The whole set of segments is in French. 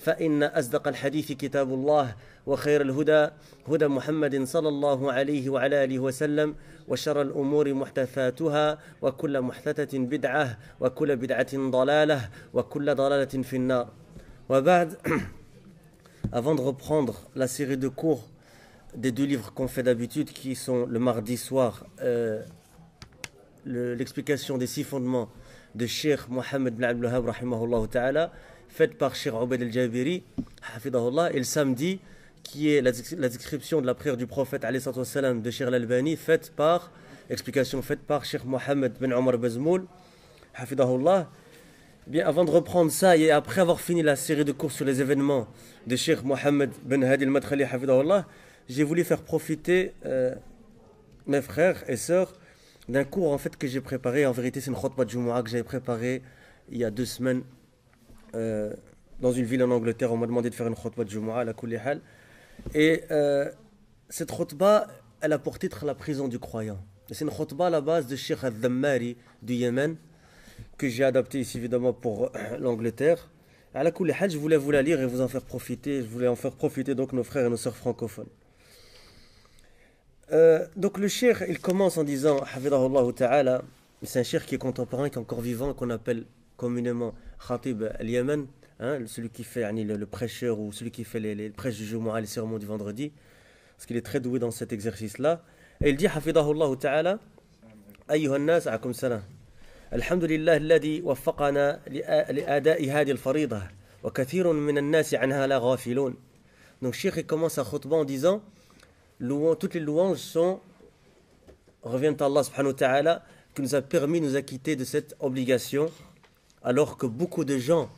فإن أصدق الحديث كتاب الله وخير الهدى هدى محمد صلى الله عليه وعلى آله وسلم وشر الأمور محدثاتها وكل محدثة بدعة وكل بدعة ضلالة وكل ضلالة في النار وبعد Avant de reprendre la série de cours des deux livres qu'on fait d'habitude qui sont le mardi soir euh, l'explication le, des six fondements de Sheikh Mohammed bin Abdelhab rahimahullah ta'ala faite par Cheikh Obed al-Jabiri, et le samedi, qui est la, description de la prière du prophète salam, de Cheikh al-Albani, par, explication faite par Cheikh Mohamed ben Omar Bazmoul, eh Bien, avant de reprendre ça et après avoir fini la série de cours sur les événements de Cheikh Mohamed ben Hadi al-Madkhali, j'ai voulu faire profiter euh, mes frères et sœurs d'un cours en fait que j'ai préparé. En vérité, c'est une khotbah de Jumu'ah que j'avais préparé il y a deux semaines euh, dans une ville en Angleterre, on m'a demandé de faire une khutbah de Jumu'ah à la Kulihal. Et euh, cette khutbah, elle a pour titre La prison du croyant. C'est une khutbah à la base de Sheikh al-Dhammari du Yémen, que j'ai adapté ici évidemment pour euh, l'Angleterre. À la Kulihal, je voulais vous la lire et vous en faire profiter. Je voulais en faire profiter donc nos frères et nos sœurs francophones. donc le Sheikh, il commence en disant, c'est un Sheikh qui est contemporain, qui est encore vivant, qu'on appelle communément Khatib al-Yaman, hein, celui qui fait yani, le, prêcheur ou celui qui fait les, prêches du Jumu'ah, les sermons du vendredi, parce qu'il est très doué dans cet exercice-là. Et il dit Hafidahullah Ta'ala, أيها الناس عكم السلام الحمد لله الذي وفقنا لأداء هذه الفريضة وكثير من الناس عنها لا غافلون Donc Sheikh commence à khutbah en disant toutes les louanges sont reviennent à Allah subhanahu wa ta'ala qui nous a permis de nous acquitter de cette obligation alors que beaucoup de gens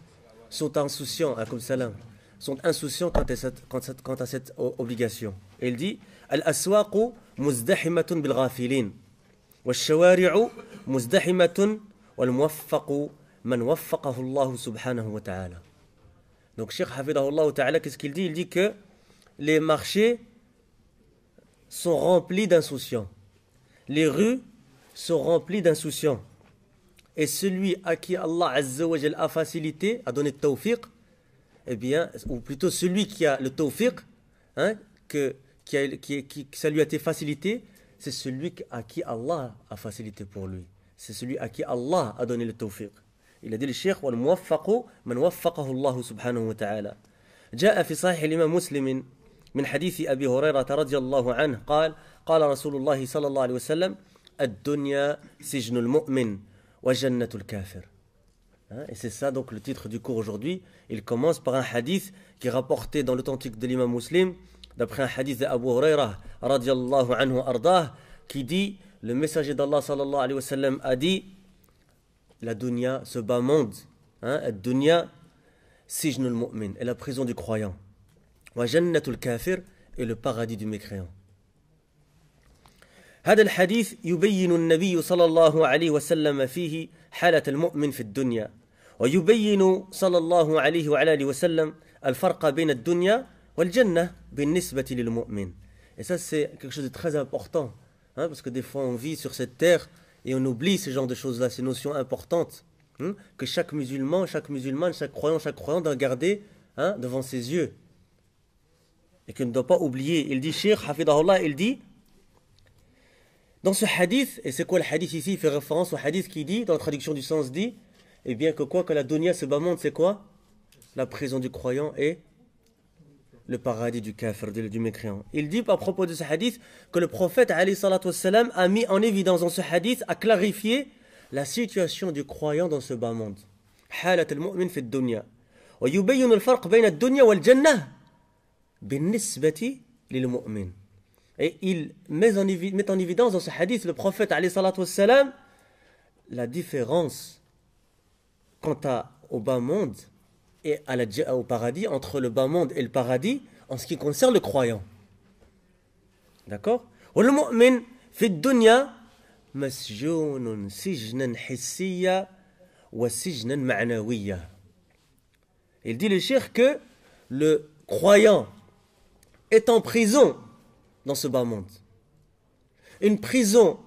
sont insouciants, à hein, salam, sont insouciants quant à cette, quant à cette obligation. Et il dit Al-aswaqu muzdahimatun bil ghafilin, wa shawari'u muzdahimatun wal muwaffaqu man waffaqahu Allah subhanahu wa ta'ala. Donc, Cheikh Hafidahullah ta'ala, qu'est-ce qu'il dit Il dit que les marchés sont remplis d'insouciants. Les rues sont remplies d'insouciants. Et celui à qui Allah a facilité, a donné le tawfiq, eh bien, ou plutôt celui qui a le tawfiq, hein, que, qui, a, ça lui a été facilité, c'est celui à qui Allah a facilité pour lui. C'est celui à qui Allah a donné le tawfiq. Il a dit le Cheikh, man من Allah الله سبحانه ta'ala. جاء في صحيح الإمام مسلم من حديث أبي هريرة رضي الله عنه قال قال رسول الله صلى الله وسلم الدنيا سجن المؤمن Hein, et c'est ça donc le titre du cours aujourd'hui. Il commence par un hadith qui est rapporté dans l'authentique de l'imam musulman d'après un hadith d'Abu Hurairah anhu qui dit Le messager d'Allah sallallahu alayhi wa sallam a dit La dunya, ce bas monde, hein, la dunya, sijnul mu'min, est la prison du croyant. et est le paradis du mécréant. Et ça c'est quelque chose de très important hein, parce que des fois on vit sur cette terre et on oublie ce genre de choses-là, ces notions importantes hein, que chaque musulman, chaque musulmane, chaque croyant, chaque croyant doit garder hein, devant ses yeux et qu'il ne doit pas oublier. Il dit, il dit dans ce hadith, et c'est quoi le hadith ici Il fait référence au hadith qui dit, dans la traduction du sens dit, eh bien que quoi Que la dunya, ce bas monde, c'est quoi La prison du croyant et le paradis du kafir, du, mécréant. Il dit par propos de ce hadith que le prophète a mis en évidence dans ce hadith, a clarifié la situation du croyant dans ce bas monde. المؤمن في الدنيا ويبين الفرق بين الدنيا بالنسبة للمؤمن et il met en, évidence dans ce hadith le prophète wassalam, la différence quant à, au bas monde et au paradis, entre le bas monde et le paradis, en ce qui concerne le croyant. D'accord Il dit le shir que le croyant est en prison dans ce bas monde. Une prison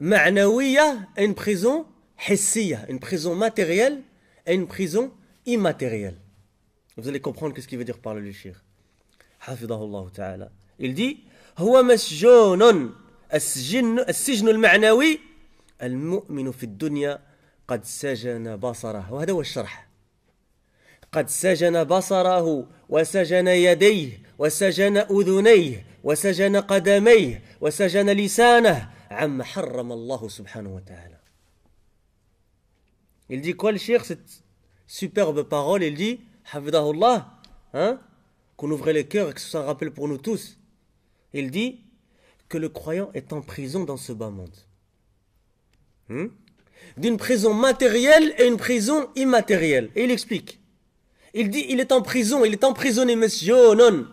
ma'nawiya et une prison hissiya, une prison matérielle et une prison immatérielle. Vous allez comprendre ce qu'il veut dire par le luchir. ta'ala. Il dit هو مسجون السجن السجن المعنوي المؤمن في الدنيا قد سجن بصره وهذا هو الشرح قد سجن بصره وسجن يديه il dit quoi le cheikh cette superbe parole Il dit hein, qu'on ouvre les cœurs et que ce soit un rappel pour nous tous. Il dit que le croyant est en prison dans ce bas monde. Hmm? D'une prison matérielle et une prison immatérielle. Et il explique. Il dit, il est en prison, il est emprisonné, monsieur, non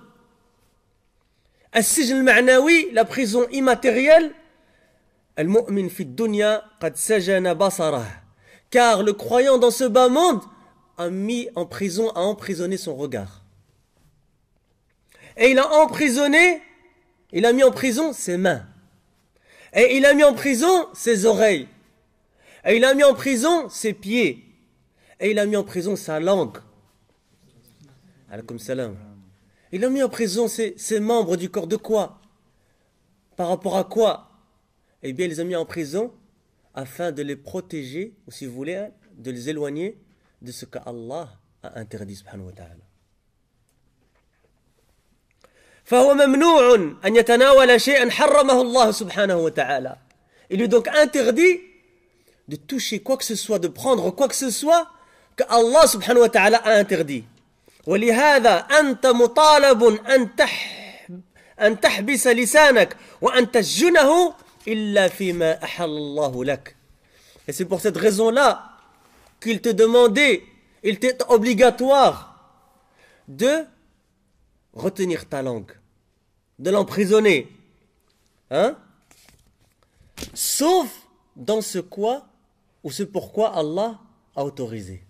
la prison immatérielle, car le croyant dans ce bas monde a mis en prison, a emprisonné son regard. Et il a emprisonné, il a mis en prison ses mains. Et il a mis en prison ses oreilles. Et il a mis en prison ses pieds. Et il a mis en prison sa langue. alaykoum salam. Il a mis en prison ces membres du corps de quoi Par rapport à quoi Eh bien, il les a mis en prison afin de les protéger, ou si vous voulez, hein, de les éloigner de ce que Allah a interdit, subhanahu wa ta'ala. Il lui est donc interdit de toucher quoi que ce soit, de prendre quoi que ce soit que Allah subhanahu wa ta'ala a interdit. Et c'est pour cette raison-là qu'il te demandait, il t'est obligatoire de retenir ta langue, de l'emprisonner. Hein? Sauf dans ce quoi ou ce pourquoi Allah a autorisé.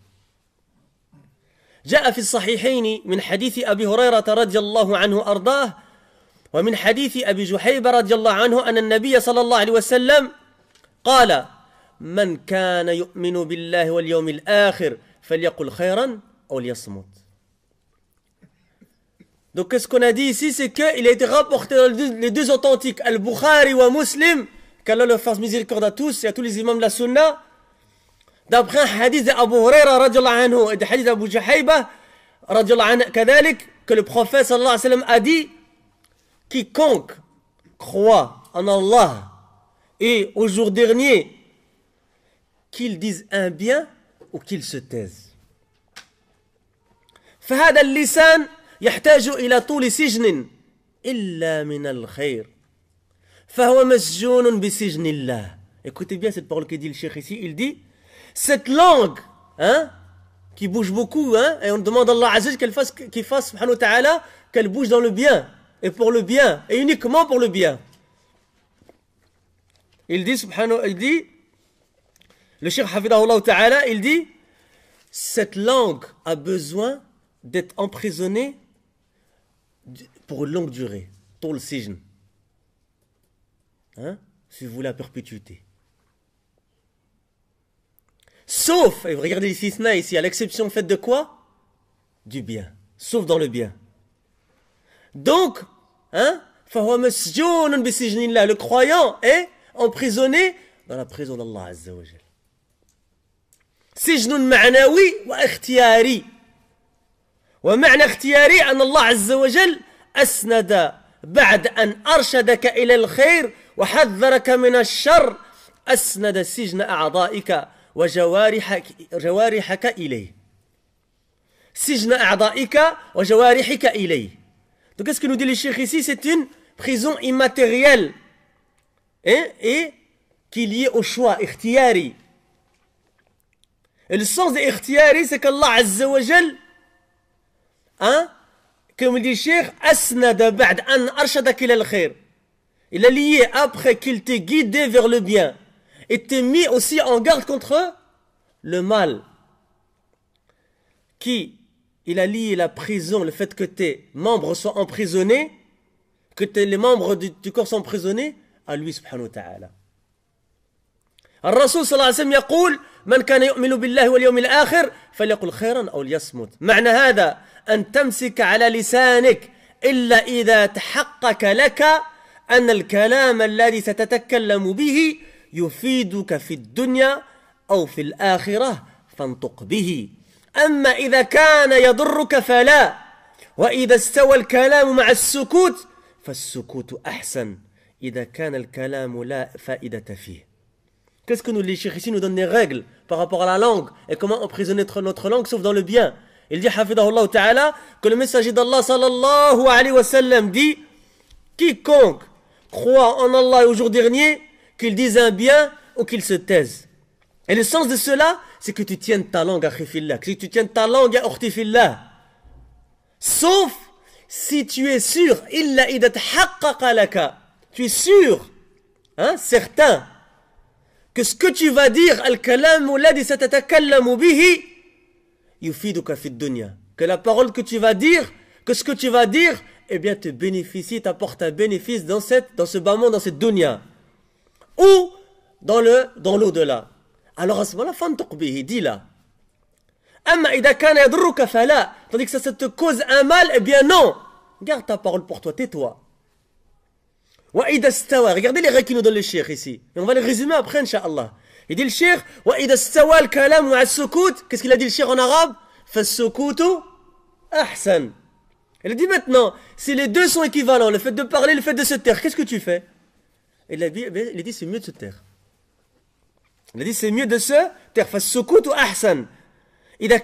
جاء في الصحيحين من حديث أبي هريرة رضي الله عنه أرضاه ومن حديث أبي جحيبه رضي الله عنه أن النبي صلى الله عليه وسلم قال من كان يؤمن بالله واليوم الآخر فليقل خيرا أو ليصمت Donc qu'est-ce qu'on a dit ici C'est qu'il a été rapporté dans les deux authentiques, Al-Bukhari ou al Muslim, qu'Allah leur fasse miséricorde à tous et à tous les imams de la Sunnah, دابخا حديث ابو هريره رضي الله عنه حديث ابو جحيبه رضي الله عنه كذلك كو لو صلى الله عليه وسلم ادي كي كونك كخوا ان الله اي او جور ديرني كيل ديز ان بيان او كيل ستيز فهذا اللسان يحتاج الى طول سجن الا من الخير فهو مسجون بسجن الله Écoutez bien cette parole que dit le Cheikh ici, il dit Cette langue, hein, qui bouge beaucoup, hein, et on demande à Allah Aziz qu'elle fasse, qu'il fasse, subhanahu ta'ala, qu'elle bouge dans le bien, et pour le bien, et uniquement pour le bien. Il dit, subhanahu, il dit, le Cheikh ta'ala, il dit, cette langue a besoin d'être emprisonnée pour une longue durée, pour le sijn. Hein? Si vous voulez la perpétuité. Sauf, et regardez les sisna ici, à l'exception faite de quoi Du bien. Sauf dans le bien. Donc, hein le croyant est emprisonné dans la prison d'Allah Azza wa سجن معنوي واختياري ومعنى اختياري أن الله عز وجل أسند بعد أن أرشدك إلى الخير وحذرك من الشر أسند سجن أعضائك وجوارحك, جوارحك إليه سجن أعضائك وجوارحك إليه Donc qu'est-ce que nous dit le Cheikh ici C'est une prison immatérielle hein? et qui est liée au choix, ikhtiyari. Et le sens de ikhtiyari, c'est qu'Allah Azza wa Jal, hein, comme dit le Cheikh, asnada ba'd an arshadak ila al khir Il a lié après qu'il t'ait guidé vers le bien. était mis aussi en garde contre le mal. Qui il a lié la prison, le fait que tes membres soient emprisonnés, que les membres du, du, corps sont emprisonnés, à lui subhanahu wa ta'ala. الرسول صلى الله عليه وسلم يقول من كان يؤمن بالله واليوم الآخر فليقل خيرا أو ليصمت معنى هذا أن تمسك على لسانك إلا إذا تحقق لك أن الكلام الذي ستتكلم به يفيدك في الدنيا أو في الآخرة فانطق به أما إذا كان يضرك فلا وإذا استوى الكلام مع السكوت فالسكوت أحسن إذا كان الكلام لا فائدة فيه Qu'est-ce que nous, les chers ici nous donnent des règles par rapport à la langue et comment emprisonner notre langue sauf dans le bien. Il dit, Hafidahullah Ta'ala, que le messager d'Allah sallallahu alayhi wa sallam dit Quiconque croit en Allah et au jour dernier, qu'ils disent un bien ou qu'ils se taisent. Et le sens de cela, c'est que tu tiennes ta langue à khifillah, que tu tiennes ta langue à urtifillah. Sauf si tu es sûr, illa idat laka, tu es sûr, hein, certain, que ce que tu vas dire, al-kalam ladi satatakallamu bihi, yufiduka fid dunya. Que la parole que tu vas dire, que ce que tu vas dire, eh bien, te bénéficie, t'apporte un bénéfice dans cette, dans ce bas dans cette dunya ou dans le dans l'au-delà. Alors à ce moment-là, bihi, dis-la. Tandis que ça, ça te cause un mal, eh bien non Garde ta parole pour toi, tais-toi. Regardez les règles qu'il nous le shir ici. Et on va les résumer après, Inch'Allah. Il dit le shir, qu'est-ce qu'il a dit le shir en arabe ahsan. Il dit maintenant, si les deux sont équivalents, le fait de parler, le fait de se taire, qu'est-ce que tu fais Et la vie, il dit c'est mieux de se taire. Il a dit c'est mieux de se taire. ahsan.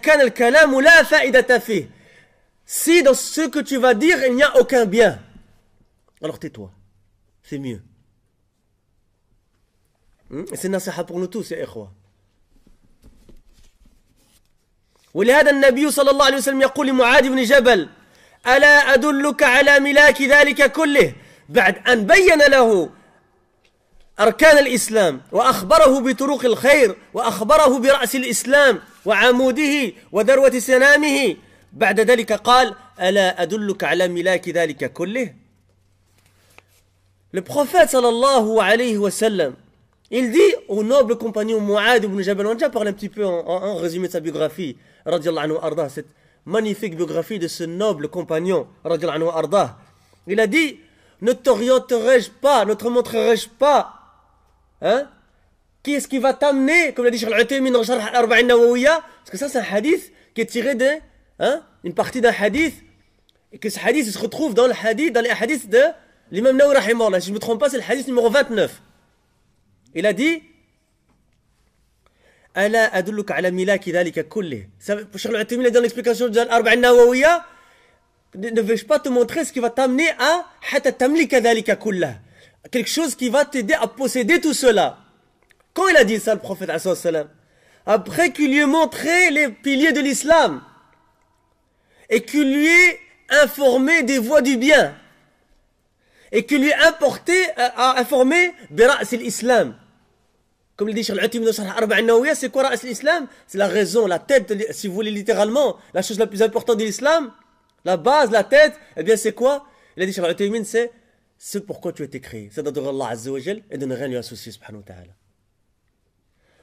kan al kalam ou la لا فائدة fi. Si dans ce que tu vas dire il n'y a aucun bien, alors tais-toi. C'est mieux. Et C'est nasaha pour nous tous, c'est إخوة. ولهذا النبي صلى الله عليه وسلم يقول لمعاذ بن جبل: ألا أدلك على ملاك ذلك كله بعد أن بين له أركان الإسلام وأخبره بطرق الخير وأخبره برأس الإسلام وعموده وذروة سنامه بعد ذلك قال ألا أدلك على ملاك ذلك كله Le prophète sallallahu alayhi wa sallam, il dit au noble compagnon Muad ibn Jabal, on a déjà parle un petit peu en, en, en résumé de sa biographie, anhu arda, cette magnifique biographie de ce noble compagnon, anhu arda. Il a dit, ne t'orienterai-je pas, ne te montrerai-je pas Hein Qu'est-ce qui va t'amener, comme l'a dit Charles Uthaymin dans Charles Arba'in Nawawiya Parce que ça, c'est un hadith qui est tiré d'une hein, une partie d'un hadith. Et que ce hadith se retrouve dans le hadith, dans les hadiths de l'imam Nawawi Si je ne me trompe pas, c'est le hadith numéro 29. Il a dit Ala adulluk ala ملاك dhalika kulli. Charles Uthaymin a dit dans l'explication de Charles Arba'in Nawawiya ne vais-je pas te montrer ce qui va t'amener à حتى تملك ذلك كله quelque chose qui va t'aider à posséder tout cela. Quand il a dit ça, le prophète, après qu'il lui ait montré les piliers de l'islam et qu'il lui ait informé des voies du bien et qu'il lui ait importé, euh, a informé l'islam. Comme le dit c'est quoi l'islam C'est la raison, la tête, si vous voulez littéralement, la chose la plus importante de l'islam, la base, la tête, eh bien c'est quoi Il a dit c'est ce pourquoi tu as été créé. C'est d'adorer Allah Azzawajal et de ne rien lui associer, subhanahu wa ta'ala.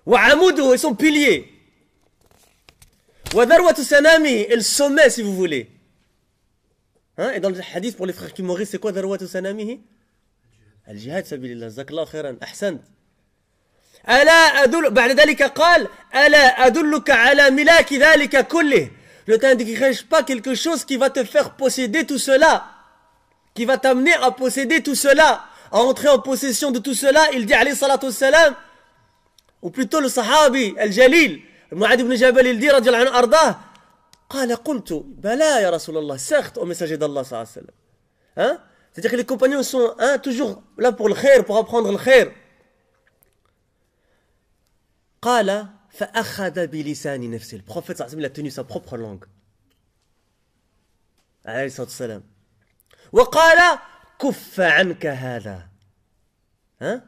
Wa et son pilier. Wa darwatu sanami et le sommet, si vous voulez. Hein? Et dans le hadith, pour les frères qui mourissent, c'est quoi darwatu sanami Al-Jihad سبيل الله جزاك الله خيرا احسنت الا ادل بعد ذلك قال الا ادلك على ملاك ذلك كله je t'indiquerai pas quelque chose qui va te faire posséder tout cela qui va t'amener à posséder tout cela, à entrer en possession de tout cela. Il dit, alayhi salatu salam, ou plutôt le sahabi, al-jalil, Mu'ad ibn Jabal, il dit, radiallahu anhu, arda, قال قلت يا رسول certes au messager d'Allah صلى الله hein? c'est-à-dire que les compagnons sont hein, toujours là pour le khair pour apprendre le khair قال le prophète a tenu sa propre langue alayhi wa salam. وقال كف عنك هذا ها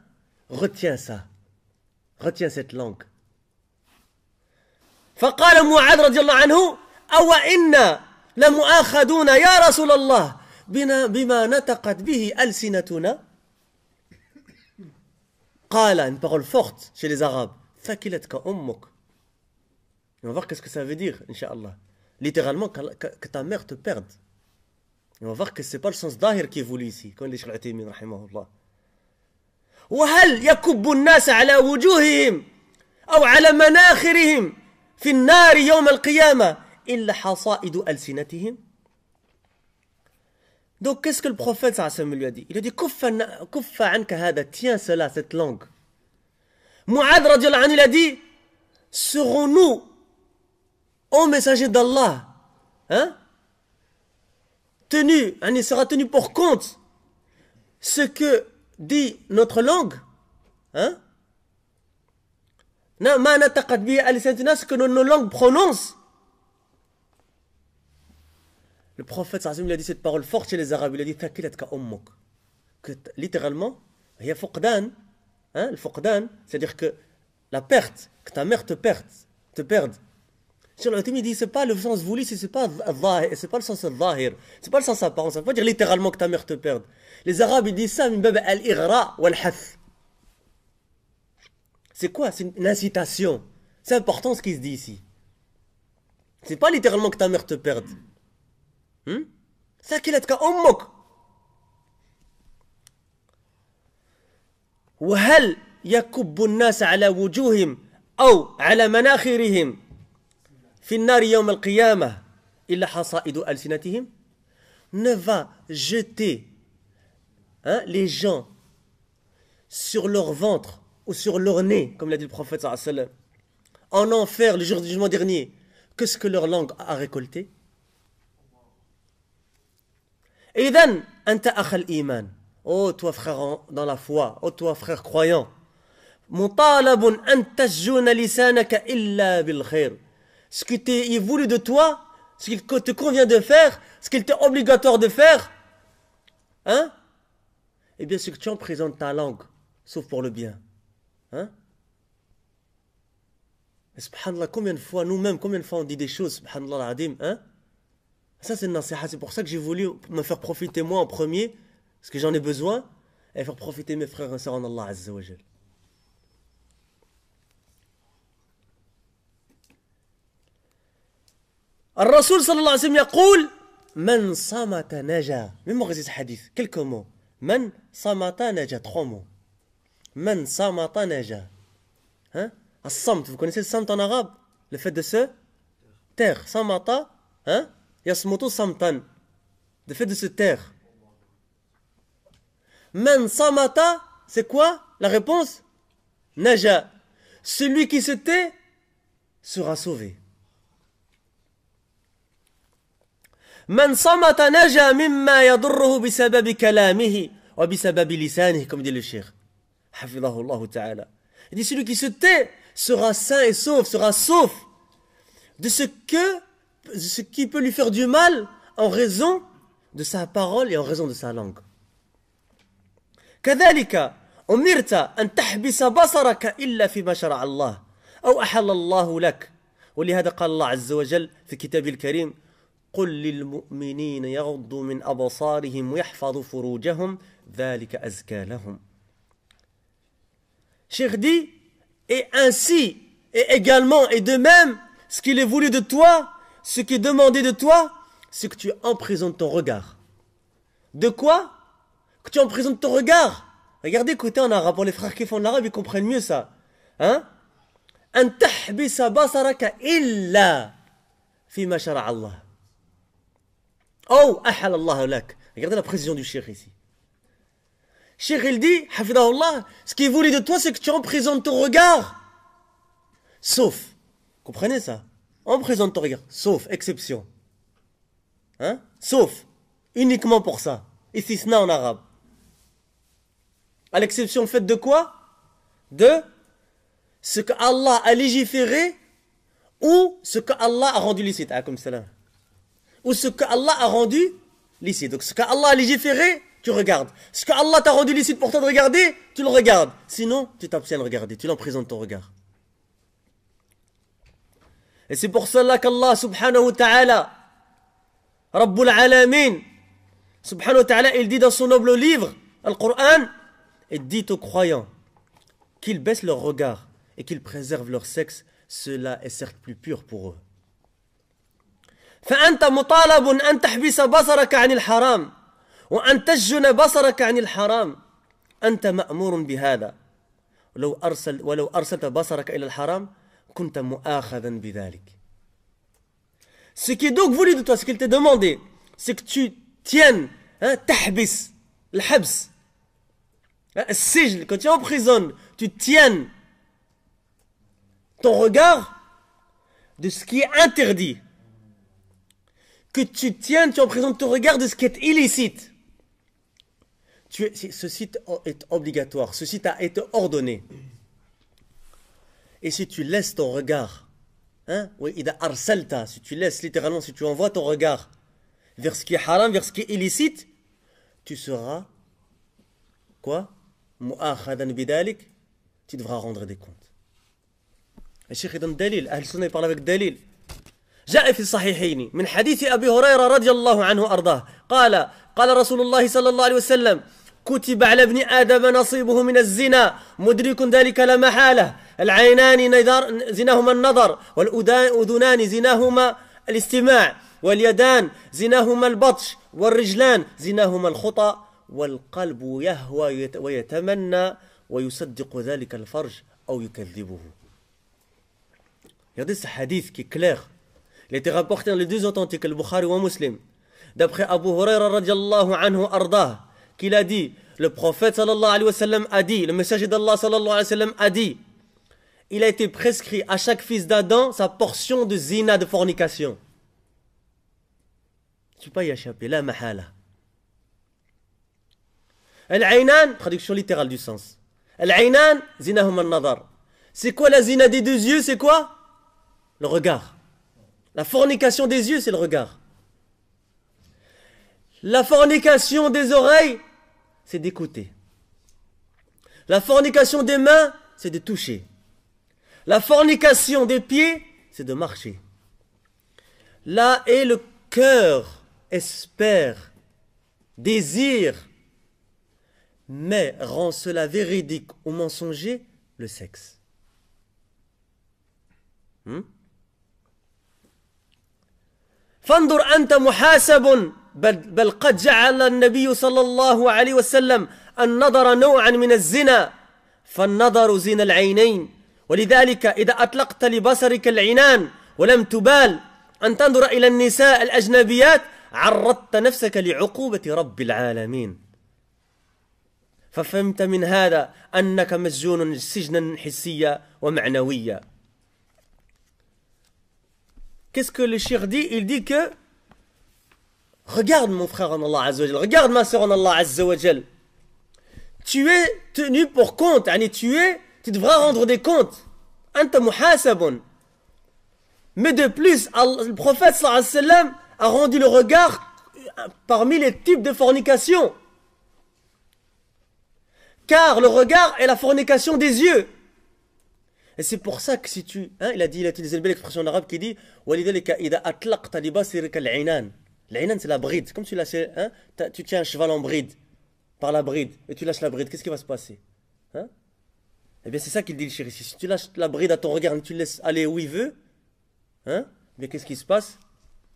غتيان سا غتيان سيت لونغ فقال معاذ رضي الله عنه او انا لمؤاخذون يا رسول الله بما نطقت به السنتنا قال ان بارول فورت شي لي عرب فكلتك امك On va voir qu'est-ce que ça veut dire, Inch'Allah. Littéralement, que On va voir que c'est pas le sens d'ahir qui est voulu ici, comme les Shal'atimin, rahimahullah. وهل يكب الناس على وجوههم أو على مناخرهم في النار يوم القيامة إلا حصائد ألسنتهم Donc qu'est-ce que le prophète sallam lui a dit Il a dit Kuffa anka hada, tiens cela, cette langue. Mu'ad radiallahu anhu, il a dit Serons-nous, ô messager d'Allah, hein tenu, hein, il sera tenu pour compte ce que dit notre langue. Hein? ce que nos, langues prononcent. Le prophète sallallahu il a dit cette parole forte chez les Arabes, il a dit Que littéralement, il y a hein, le c'est-à-dire que la perte, que ta mère te perde, te perde. Sur al il dit, c'est pas le sens voulu, c'est pas pas le sens ce c'est pas le sens apparent, ça veut pas dire littéralement que ta mère te perde. Les Arabes, ils disent ça, al-ighra C'est quoi? C'est une incitation. C'est important ce qui se dit ici. C'est pas littéralement que ta mère te perde. Hmm? qu'il a وهل يكب الناس على وجوههم أو على مناخرهم ne va jeter hein, les gens sur leur ventre ou sur leur nez, comme l'a dit le prophète en enfer le jour du jugement dernier, que ce que leur langue a récolté. Et akhal iman. Oh toi frère dans la foi, oh toi frère croyant ce qui il voulu de toi, ce qu'il te convient de faire, ce qu'il t'est obligatoire de faire, hein Eh bien, ce que tu en présentes ta langue, sauf pour le bien. Hein Subhanallah, combien de fois, nous-mêmes, combien de fois on dit des choses, subhanallah l'adim, hein Ça, c'est une c'est pour ça que j'ai voulu me faire profiter moi en premier, parce que j'en ai besoin, et faire profiter mes frères et en Allah Azza الرسول صلى الله عليه وسلم يقول من صمت نجا من غزيز الحديث كلكم مو من صمت نجا تخومو من صمت نجا ها الصمت في connaissez الصمت انا غاب le fait de se صمت ها يصمت صمتا le fait de se من صمت سي كوا لا ريبونس نجا celui qui se tait sera sauvé من صمت نجا مما يضره بسبب كلامه وبسبب لسانه كما قال الشيخ حفظه الله تعالى دي celui qui se tait sera sain سوف sauf sera sauf de ce que de ce qui peut lui faire du mal en raison de sa parole et en raison de sa langue كذلك أمرت أن تحبس بصرك إلا فيما شرع الله أو أحل الله لك ولهذا قال الله عز وجل في كتابه الكريم قل dit, et ainsi, et également, et de même, ce qu'il est voulu de toi, ce qui est demandé de toi, c'est que tu emprisonnes ton regard. De quoi Que tu emprisonnes ton regard. Regardez, écoutez en arabe, pour les frères qui font de l'arabe, ils comprennent mieux ça. Hein أن تحبس بصرك إلا فيما شرع الله Oh, ahal Allah Regardez la précision du shir ici. Shir, il dit, Allah, ce qu'il voulait de toi, c'est que tu emprisonnes ton regard. Sauf. Comprenez ça Emprisonne ton regard. Sauf, exception. Hein Sauf. Uniquement pour ça. n'est en arabe. À l'exception faite de quoi De ce que Allah a légiféré ou ce que Allah a rendu licite. Ah, comme cela ou ce que Allah a rendu licite. Donc ce Allah a légiféré, tu regardes. Ce que Allah t'a rendu licite pour toi de regarder, tu le regardes. Sinon, tu t'abstiens de regarder, tu l'emprisonnes ton regard. Et c'est pour cela qu'Allah subhanahu wa ta'ala, Rabbul Alamin, subhanahu wa ta'ala, il dit dans son noble livre, le Coran, et dit aux croyants qu'ils baissent leur regard et qu'ils préservent leur sexe, cela est certes plus pur pour eux. فأنت مطالب أن تحبس بصرك عن الحرام وأن تسجن بصرك عن الحرام أنت مأمور بهذا ولو, أرسل ولو أرسلت بصرك إلى الحرام كنت مؤاخذا بذلك Ce qui est donc voulu de toi, ce qu'il t'a demandé, c'est que tu tiennes, hein, t'habis, l'habs, sigle, quand tu es en prison, tu tiennes ton regard de ce qui est interdit. que tu tiens, tu en présentes ton regard de ce qui est illicite. Tu ce site est obligatoire, ce site a été ordonné. Et si tu laisses ton regard, hein, si tu laisses littéralement, si tu envoies ton regard vers ce qui est haram, vers ce qui est illicite, tu seras quoi Tu devras rendre des comptes. Le Cheikh donne Dalil, sunnah parle avec Dalil. جاء في الصحيحين من حديث أبي هريرة رضي الله عنه أرضاه قال قال رسول الله صلى الله عليه وسلم كتب على ابن آدم نصيبه من الزنا مدرك ذلك لا محالة العينان زناهما النظر والأذنان زناهما الاستماع واليدان زناهما البطش والرجلان زناهما الخطأ والقلب يهوى ويتمنى ويصدق ذلك الفرج أو يكذبه يا دي حديث كي كليغ Il était rapporté dans les deux authentiques, le Bukhari ou un Muslim. D'après Abu Huraira radiallahu anhu arda, qu'il a dit, le prophète sallallahu alayhi wa sallam a dit, le messager d'Allah sallallahu alayhi wa sallam a dit, il a été prescrit à chaque fils d'Adam sa portion de zina de fornication. Tu peux pas y échapper, la mahala. al ainan traduction littérale du sens. Al-Aynan, zinahum al-nadar. C'est quoi la zina des deux yeux C'est quoi Le regard. La fornication des yeux, c'est le regard. La fornication des oreilles, c'est d'écouter. La fornication des mains, c'est de toucher. La fornication des pieds, c'est de marcher. Là est le cœur espère, désire, mais rend cela véridique ou mensonger le sexe. Hmm? فانظر أنت محاسب بل, بل قد جعل النبي صلى الله عليه وسلم النظر نوعا من الزنا فالنظر زنا العينين ولذلك إذا أطلقت لبصرك العنان ولم تبال أن تنظر إلى النساء الأجنبيات عرضت نفسك لعقوبة رب العالمين ففهمت من هذا أنك مسجون سجنا حسيا ومعنويا qu'est-ce que le shir dit Il dit que Regarde mon frère en Allah regarde ma soeur en Allah Tu es tenu pour compte, tu es, tu devras rendre des comptes. Mais de plus, le prophète sallallahu a rendu le regard euh, parmi les types de fornication. Car le regard est la fornication des yeux. Et c'est pour ça que si tu. Hein, il a dit, il a utilisé une belle expression en arabe qui dit L'ainan, c'est la bride. comme tu lâches. Hein, tu tiens un cheval en bride, par la bride, et tu lâches la bride. Qu'est-ce qui va se passer hein Eh bien, c'est ça qu'il dit le ici. Si tu lâches la bride à ton regard et tu le laisses aller où il veut, hein, mais eh qu'est-ce qui se passe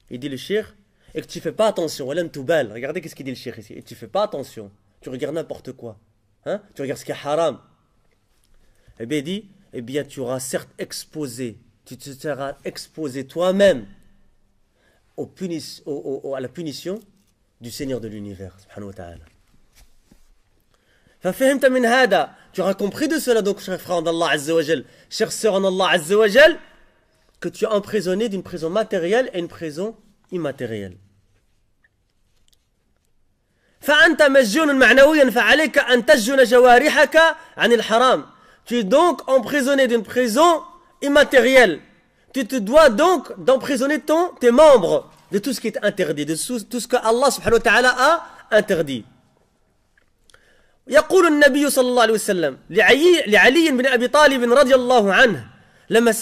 Il dit le shir et que tu fais pas attention. Regardez qu'est-ce qu'il dit le shir ici. Et tu fais pas attention. Tu regardes n'importe quoi. Hein? Tu regardes ce qui est haram. Et eh bien, il dit eh bien tu auras certes exposé, tu te seras exposé toi-même au au, à la punition du Seigneur de l'univers, subhanahu wa ta'ala. ففهمت min tu auras compris de cela donc cher frère d'Allah, Allah Azza wa cher sœur en Allah que tu es emprisonné d'une prison matérielle et une prison immatérielle فأنت مسجون معنويا فعليك أن تسجن جوارحك عن haram. Tu es donc emprisonné d'une prison immatérielle. Tu te dois donc d'emprisonner tes membres de tout ce qui est interdit, de tout ce que Allah subhanahu wa ta'ala a interdit. يقول النبي صلى الله عليه وسلم لعلي, بن طالب رضي الله عنه لما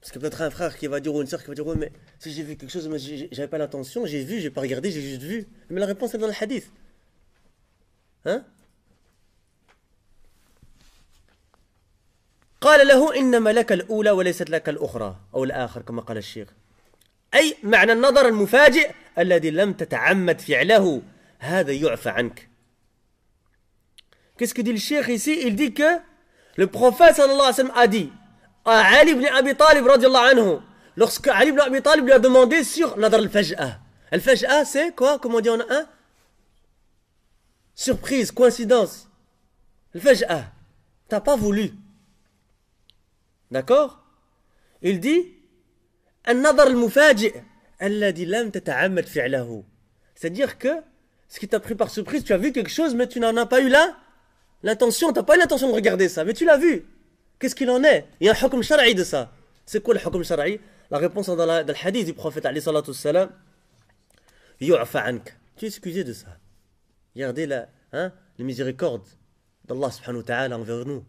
Parce que peut-être un frère qui va dire ou une soeur qui va dire Oui mais si j'ai vu quelque chose, mais j'avais pas l'intention, j'ai vu, j'ai pas regardé, j'ai juste vu. Mais la réponse est dans le hadith. Hein قال له إنما لك الأولى وليست لك الأخرى أو الآخر كما قال الشيخ أي معنى النظر المفاجئ الذي لم تتعمد فعله هذا يعفى عنك Qu'est-ce que dit le cheikh ici Il dit que le prophète sallallahu alayhi wa sallam a dit à Ali ibn Abi Talib radiallahu anhu, lorsque Ali ibn Abi Talib lui a demandé sur Nadar al-Faj'a. Al-Faj'a c'est quoi Comment on dit en un Surprise, coïncidence. Al-Faj'a. T'as pas voulu. D'accord Il dit c'est-à-dire que ce qui t'a pris par surprise, tu as vu quelque chose, mais tu n'en as pas eu là l'intention, tu n'as pas eu l'intention de regarder ça, mais tu l'as vu. Qu'est-ce qu'il en est Il y a un HAKUM shara'i de ça. C'est quoi le HAKUM shara'i La réponse dans, la, le hadith du prophète, Tu es excusé de ça. Regardez la, hein, les miséricorde d'Allah subhanahu envers nous.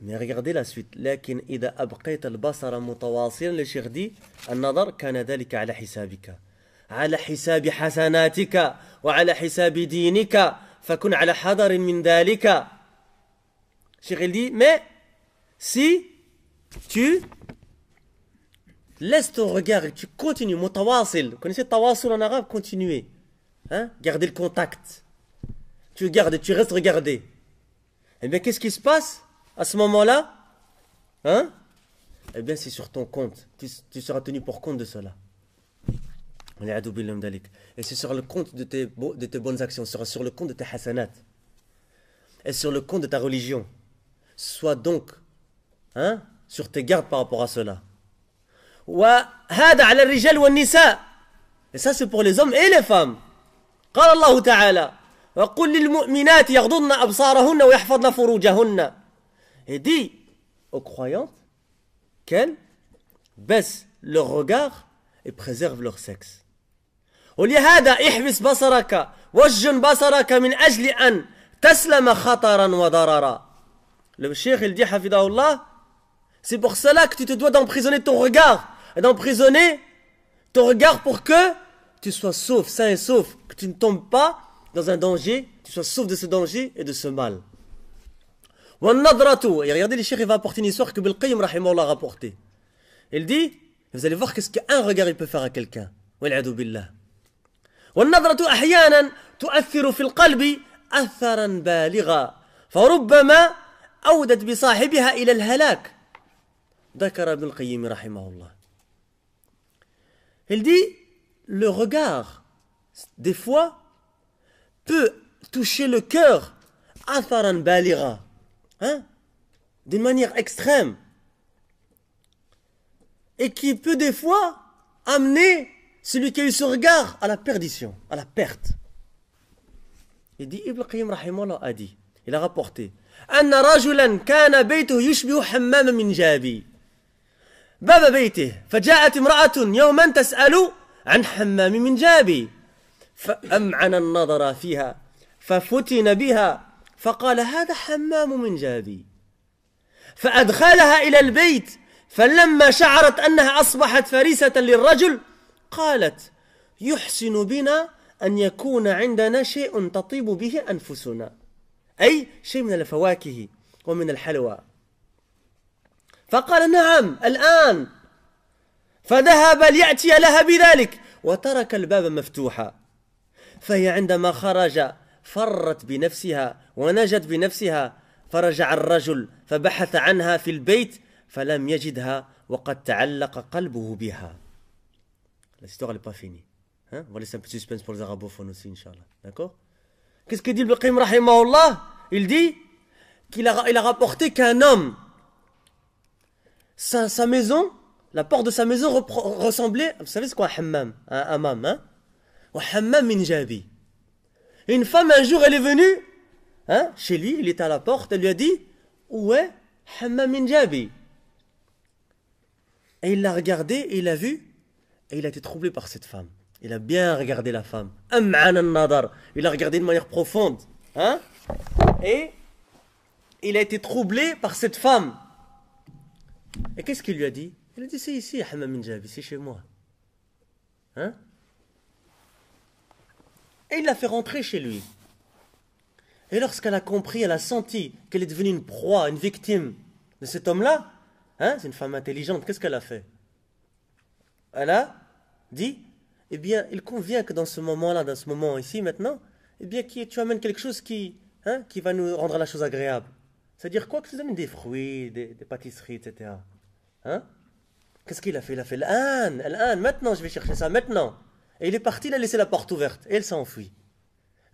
Mais regardez la suite. لكن إذا أبقيت البصر متواصلا لشغدي النظر كان ذلك على حسابك على حساب حسناتك وعلى حساب دينك فكن على حذر من ذلك Cheikh dit, mais si tu laisses ton regard et tu continues, mutawassil, connaissez tawassul en arabe, continuer, hein, garder le contact, tu gardes, tu restes regardé, eh bien qu'est-ce qui se passe à ce moment-là, hein, eh bien c'est sur ton compte. Tu, seras tenu pour compte de cela. Et c'est sur le compte de tes, de tes bonnes actions, sera sur le compte de tes hasanat, et sur le compte de ta religion. Sois donc hein, sur tes gardes par rapport à cela. Et ça c'est pour les hommes et les femmes. قال الله تعالى وقل للمؤمنات يغضضن et dit aux croyantes qu'elles baissent leur regard et préservent leur sexe. Le cheikh dit C'est pour cela que tu te dois d'emprisonner ton regard et d'emprisonner ton regard pour que tu sois sauf, sain et sauf, que tu ne tombes pas dans un danger, tu sois sauf de ce danger et de ce mal. والنظرة يا غادي لي شيخ يفابورتي ني سوغ كو بالقيم رحمه الله رابورتي il dit vous allez voir qu'est-ce qu'un regard il peut faire بالله والنظرة أحيانا تؤثر في القلب أثرا بالغا فربما أودت بصاحبها إلى الهلاك ذكر ابن القيم رحمه الله il dit le regard des fois peut toucher le cœur أثرا بالغا Hein, d'une manière extrême, et qui peut des fois amener celui qui a eu ce regard à la perdition, à la perte. Il dit, Ibn Qayyim Rahimullah a dit, il a rapporté, أن رجلا كان بيته يشبه حمام من جابي باب بيته فجاءت امرأة يوما تسأل عن حمام من جابي فأمعن النظر فيها ففتن بها فقال هذا حمام من جادي فأدخلها إلى البيت فلما شعرت أنها أصبحت فريسة للرجل قالت يحسن بنا أن يكون عندنا شيء تطيب به أنفسنا أي شيء من الفواكه ومن الحلوى فقال نعم الآن فذهب ليأتي لها بذلك وترك الباب مفتوحا فهي عندما خرج فرت بنفسها La histoire n'est pas finie. Hein On va un petit suspense pour les arabophones aussi, Inch'Allah. D'accord Qu'est-ce que dit le Baqim Rahimahullah Il dit qu'il a, rapporté qu'un homme, sa, maison, la porte de sa maison ressemblait, vous savez ce quoi hammam Un hammam, hein Un hammam Une femme un jour elle est venue Hein? chez lui, il était à la porte, elle lui a dit Où est Hammam Et il l'a regardé et il a vu, et il a été troublé par cette femme. Il a bien regardé la femme. Il l'a regardé de manière profonde. Hein? Et il a été troublé par cette femme. Et qu'est-ce qu'il lui a dit Il a dit C'est ici, Hammam c'est chez moi. Hein? Et il l'a fait rentrer chez lui. Et lorsqu'elle a compris, elle a senti qu'elle est devenue une proie, une victime de cet homme-là, hein, c'est une femme intelligente, qu'est-ce qu'elle a fait Elle a dit, eh bien, il convient que dans ce moment-là, dans ce moment ici, maintenant, eh bien, tu amènes quelque chose qui, hein, qui va nous rendre la chose agréable. C'est-à-dire quoi que tu amènes des fruits, des, pâtisseries, etc. Hein Qu'est-ce qu'il a fait Il a fait l'âne, maintenant je vais chercher ça, maintenant. Et il est parti, il a laissé la porte ouverte, et elle s'est enfuie.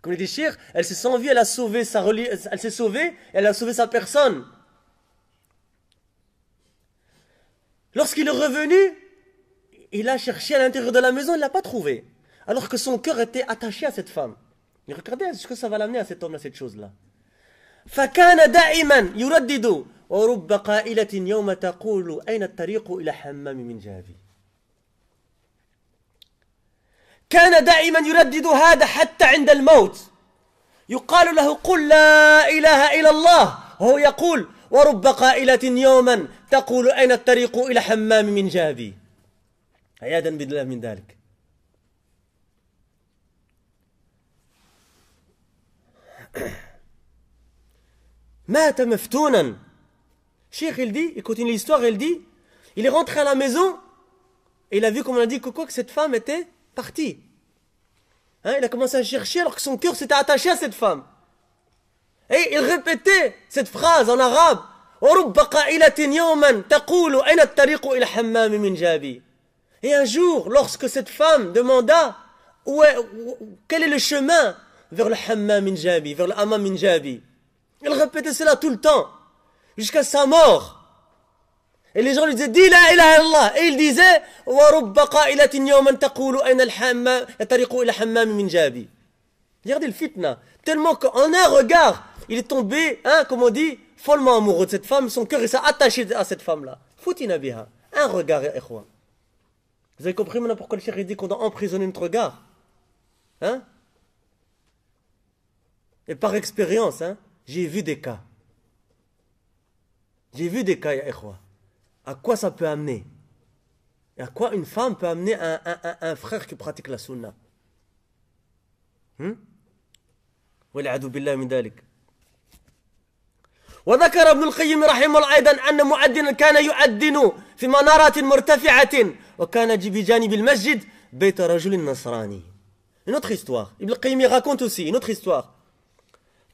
Comme il dit elle s'est sans vie, elle a sauvé sa elle s'est sauvée, elle a sauvé sa personne. Lorsqu'il est revenu, il a cherché à l'intérieur de la maison, il ne l'a pas trouvé. Alors que son cœur était attaché à cette femme. Mais regardez ce que ça va l'amener à cet homme, à cette chose-là. Fakana da iman, qa'ilatin ila كان دائما يردد هذا حتى عند الموت يقال له قل لا إله إلا الله وهو يقول ورب قائلة يوما تقول أين الطريق إلى حمام من جابي عياذا بالله من ذلك مات مفتونا شيخ il dit, il continue l'histoire, il dit, il est rentré à la maison, et il a vu, comme on a dit, que cette femme était parti. Hein, il a commencé à chercher alors que son cœur s'était attaché à cette femme. Et il répétait cette phrase en arabe. Et un jour, lorsque cette femme demanda où est, quel est le chemin vers le hammam vers le hammam il répétait cela tout le temps, jusqu'à sa mort. Et les gens lui disaient, dis la ilaha illallah. Et il disait, wa rubba yawman taqulu al yatariqu Regardez le fitna. Tellement qu'en un regard, il est tombé, hein, comme on dit, follement amoureux de cette femme. Son cœur, il s'est attaché à cette femme-là. Foutina biha. Un regard, ikhwan. Vous avez compris maintenant pourquoi le cher dit qu'on doit emprisonner notre regard Hein Et par expérience, hein, j'ai vu des cas. J'ai vu des cas, ya ikhwan à quoi ça peut amener Et à quoi une femme peut amener un, un, un, un frère qui pratique la sunna hmm بالله من ذلك وذكر ابن القيم رحمه الله أيضا أن معدنا كان يؤذن في منارة مرتفعة وكان بجانب المسجد بيت رجل نصراني Une autre histoire. Ibn al-Qayyim raconte aussi une autre histoire.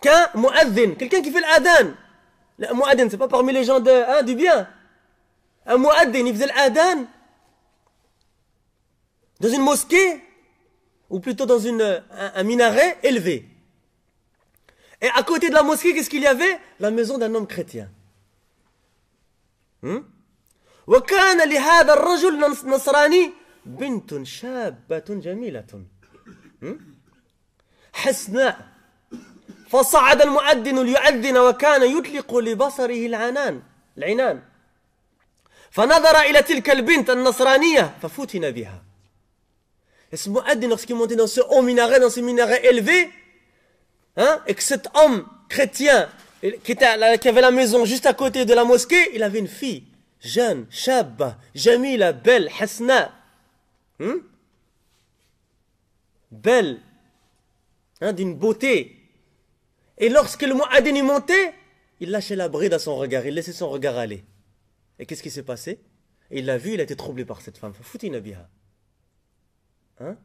Qu'un muaddin, quelqu'un qui fait l'adhan. Le muaddin, c'est pas parmi les gens de, hein, du bien. Un muaddin, il faisait l'adhan dans une mosquée, ou plutôt dans une, un, un minaret élevé. Et à côté de la mosquée, qu'est-ce qu'il y avait La maison d'un homme chrétien. Hmm وكان لهذا الرجل نصراني بنت شابة جميلة حسناء فصعد المؤذن ليؤذن وكان يطلق لبصره العنان العنان فنظر إلى تلك البنت النصرانية ففتن بها Et ce muaddin, lorsqu'il montait dans ce haut minaret, dans ce minaret élevé, hein, et que cet homme chrétien qui, était, qui avait la maison juste à côté de la mosquée, il avait une fille, jeune, shabba, jamila, belle, hasna, hein belle, hein, d'une beauté. Et lorsque le muaddin montait, il lâchait la bride à son regard, il laissait son regard aller. Et qu'est-ce qui s'est passé Il l'a vu, il a été troublé par cette femme. Hein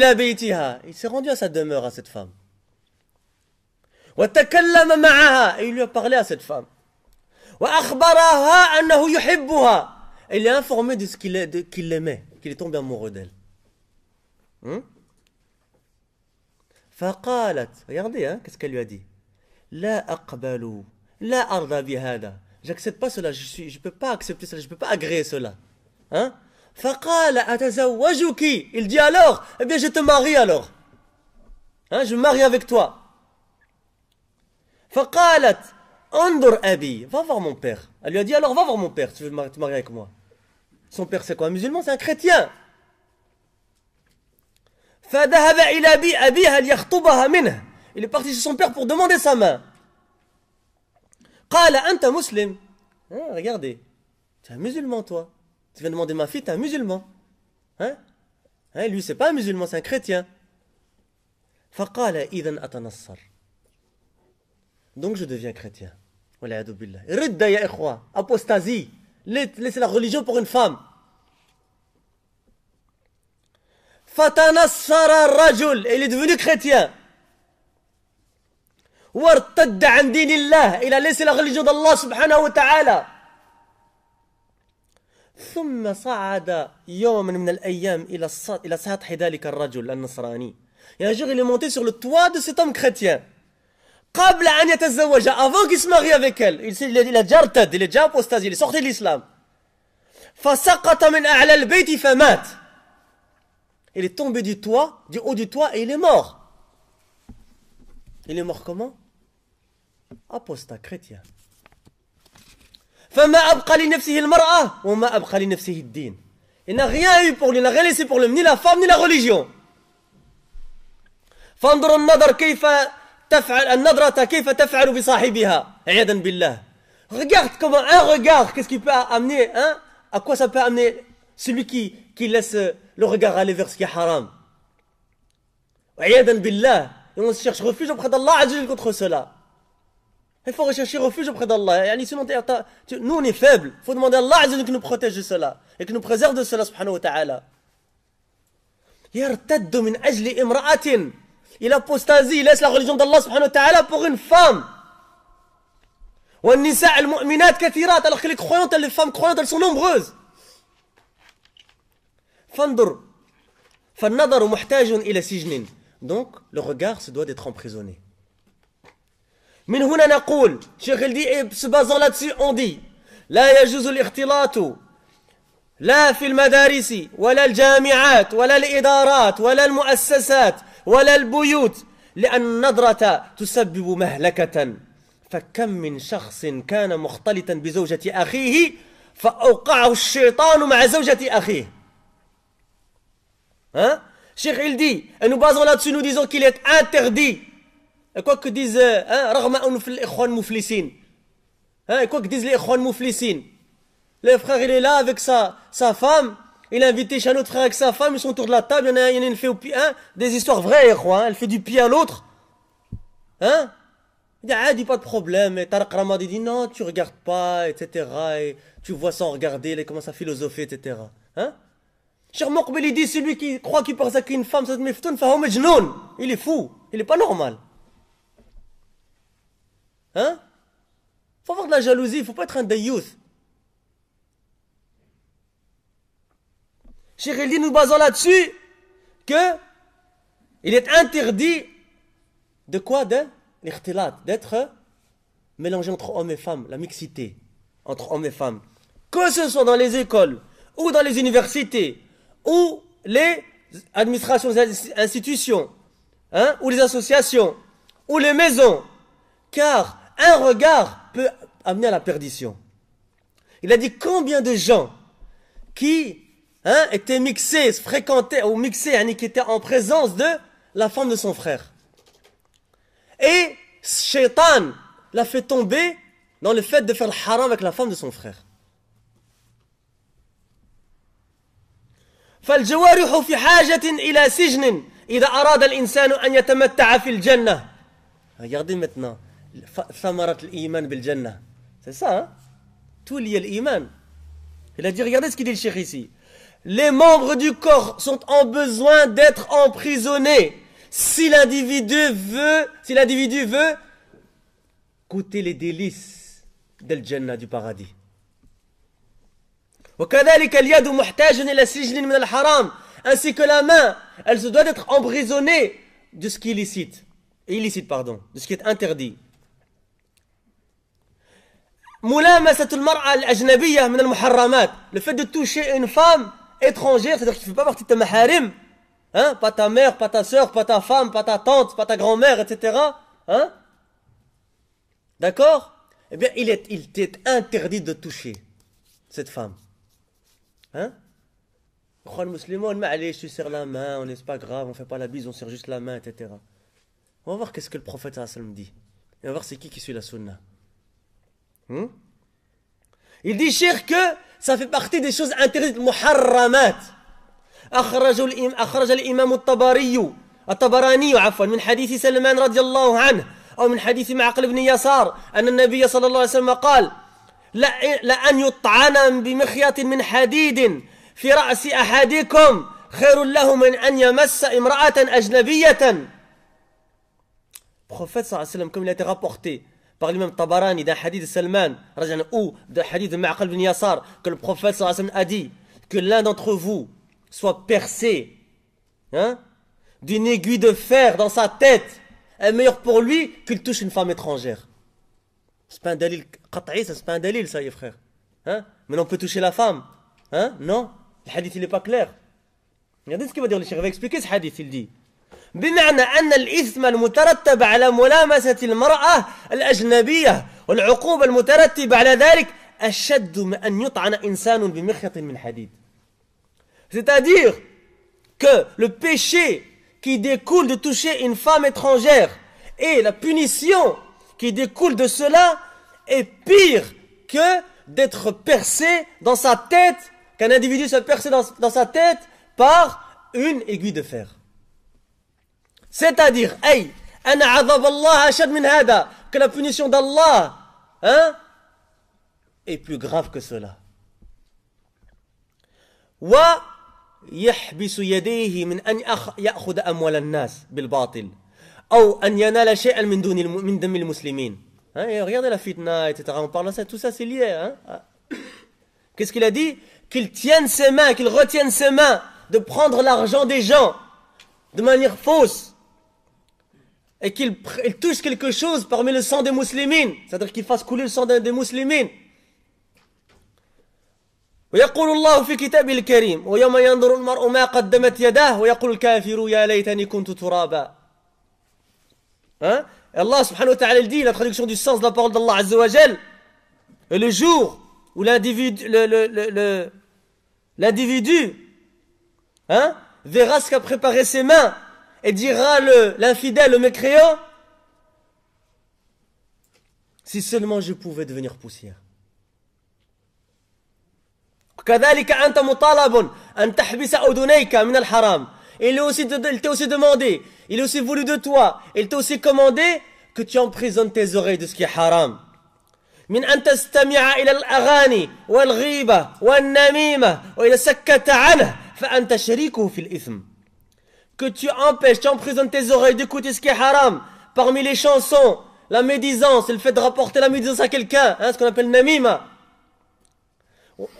Il s'est rendu à sa demeure, à cette femme. Et il lui a parlé à cette femme. Et il l'a informé de ce qu'il l'aimait, qu'il est tombé amoureux d'elle. Hmm Regardez, hein, qu'est-ce qu'elle lui a dit. La aqbalu. La J'accepte pas cela, je suis je peux pas accepter cela, je peux pas agréer cela. Hein Il dit alors, eh bien je te marie alors. Hein, je me marie avec toi. فقالت andur abi. Va voir mon père. Elle lui a dit alors va voir mon père, tu veux te marier avec moi. Son père c'est quoi Un musulman, c'est un chrétien. فذهب إلى أبيها ليخطبها منه il est parti chez son père pour demander sa main. Qala anta muslim. Hein, regardez. es un musulman, toi. Tu viens demander ma fille, tu es un musulman. Hein? hein lui, c'est pas un musulman, c'est un chrétien. Faqala idan atanassar. Donc je deviens chrétien. billah. Ridda ya ikhwa. Apostasie. Laissez la religion pour une femme. Fatanassara rajul. il est devenu chrétien. وارتد عن دين الله إلى ليس لغلجة الله سبحانه وتعالى ثم صعد يوما من الأيام إلى إلى سطح ذلك الرجل النصراني يا جوغي لي مونتي سور لو توا دو سيتوم كريتيان قبل أن يتزوج افون كي سماغي افيك إل إلى جا ارتد إلى جا بوستازي إلى سورتي الإسلام فسقط من أعلى البيت فمات إلي تومبي دي توا دي أو دي توا اي إلي مور لي مور كومون أبوستا كريتيا فما أبقى لنفسه المرأة وما أبقى لنفسه الدين Il n'a rien eu pour lui, il n'a rien laissé pour lui, ni la femme, ni la religion. فانظر النظر كيف تفعل النظرة كيف تفعل بصاحبها عياذا بالله. Regarde comment un regard, qu'est-ce qu'il peut amener, hein? À quoi ça peut amener celui qui, qui laisse le regard aller vers ce qui est haram. عياذا بالله. Et on cherche refuge auprès d'Allah contre cela. Il faut rechercher refuge auprès d'Allah. Nous, on est faibles. Il faut demander à Allah que nous protège de cela et que nous préserve de cela, subhanahu wa ta'ala. Il apostasie, il laisse la religion d'Allah subhanahu wa ta'ala pour une femme. Alors que les croyantes, les femmes croyantes, elles sont nombreuses. Donc, le regard se doit d'être emprisonné. من هنا نقول شيخ الدي بازون اون دي لا يجوز الاختلاط لا في المدارس ولا الجامعات ولا الإدارات ولا المؤسسات ولا البيوت لأن النظرة تسبب مهلكة فكم من شخص كان مختلطا بزوجة أخيه فأوقعه الشيطان مع زوجة أخيه ها؟ شيخ الدي انو بازون لا تسي نو dessus nous disons qu'il quoi que disent hein, hein, quoi que disent les Ikhwan Mouflissine Le frère, il est là avec sa, sa femme. Il a invité chez un autre frère avec sa femme. Ils sont autour de la table. Il y en a, il y une fait au hein, des histoires vraies, Ikhwan. Elle fait du pied à l'autre. Hein? Il dit, ah, pas de problème. Et Tarek Ramadi dit, non, tu regardes pas, etc. Et tu vois sans regarder. Il commence à philosopher, etc. Hein? Mokbel, il dit, celui qui croit qu'il pense une femme, ça te met Il est fou. Il est pas normal. Hein Faut avoir de la jalousie, faut pas être un youth youth. dit nous basons là-dessus que il est interdit de quoi De d'être mélangé entre hommes et femmes, la mixité entre hommes et femmes. Que ce soit dans les écoles, ou dans les universités, ou les administrations, institutions, hein, ou les associations, ou les maisons, car un regard peut amener à la perdition. Il a dit combien de gens qui hein, étaient mixés, fréquentaient ou mixés, qui étaient en présence de la femme de son frère. Et Shaitan l'a fait tomber dans le fait de faire le haram avec la femme de son frère. Regardez maintenant. C'est ça, hein Tout lié à l'iman. Il a dit, regardez ce qu'il dit le cheikh ici. Les membres du corps sont en besoin d'être emprisonnés si l'individu veut, si l'individu veut goûter les délices del Jannah du paradis. ainsi que la main elle se doit d'être emprisonnée de ce qui est illicite illicite pardon de ce qui est interdit le fait de toucher une femme étrangère, c'est-à-dire tu ne fais pas partie de ta maharim, hein, pas ta mère, pas ta soeur, pas ta femme, pas ta tante, pas ta grand-mère, etc. Hein? D'accord Eh bien, il est, il t'est interdit de toucher cette femme. Hein Le musulman, allez, je te serre la main, on n'est pas grave, on fait pas la bise, on serre juste la main, etc. On va voir qu'est-ce que le prophète sallam dit. Et on va voir c'est qui qui suit la sunna. Hmm? Il dit, cher que ça fait partie des choses interdites, muharramat. أخرج الإمام الطبري الطبراني عفوا من حديث سلمان رضي الله عنه أو من حديث معقل بن يسار أن النبي صلى الله عليه وسلم قال لأن يطعن بمخيط من حديد في رأس أحدكم خير له من أن يمس امرأة أجنبية prophète sallam, comme il a été rapporté, par même Tabarani d'un hadith de Salman ou d'un hadith de Ma'qal bin Yassar que le prophète sallallahu a dit que l'un d'entre vous soit percé hein, d'une aiguille de fer dans sa tête est meilleur pour lui qu'il touche une femme étrangère. C'est pas un dalil c'est pas un dalil ça, y frères. Hein? Mais on peut toucher la femme. Hein? Non, le hadith il est pas clair. Regardez ce qu'il va dire le cheikh, il va expliquer ce hadith, il dit. C'est-à-dire que le péché qui découle de toucher une femme étrangère et la punition qui découle de cela est pire que d'être percé dans sa tête, qu'un individu soit percé dans sa tête par une aiguille de fer. C'est-à-dire, hey, que la punition d'Allah hein, est plus grave que cela. يحبس يديه من أن يأخذ أموال الناس بالباطل أو أن ينال شيئا من دون من دم المسلمين hein, regardez la fitna etc on parle de ça tout ça c'est lié hein qu'est-ce qu'il a dit qu'il tienne ses mains qu'il retienne ses mains de prendre l'argent des gens de manière fausse et qu'il touche quelque chose parmi le sang des musulmans, c'est-à-dire qu'il fasse couler le sang des musulmans. Hein؟ et Allah subhanahu wa ta'ala dit, la traduction du sens de la parole d'Allah azza wa et le jour où l'individu l'individu hein, verra ce qu'a préparé ses mains et dira l'infidèle, le, mécréant, si seulement je pouvais devenir poussière. Il est aussi, de, il t'a aussi demandé, il est aussi voulu de toi, il t'a aussi commandé que tu emprisonnes tes oreilles de ce qui est haram. من أن تستمع إلى الأغاني والغيبة والنميمة وإذا سكت عنه فأنت شريكه في الإثم que tu empêches, tu emprisonnes tes oreilles d'écouter ce qui est haram. Parmi les chansons, la médisance, le fait de rapporter la médisance à quelqu'un, hein, ce qu'on appelle namima.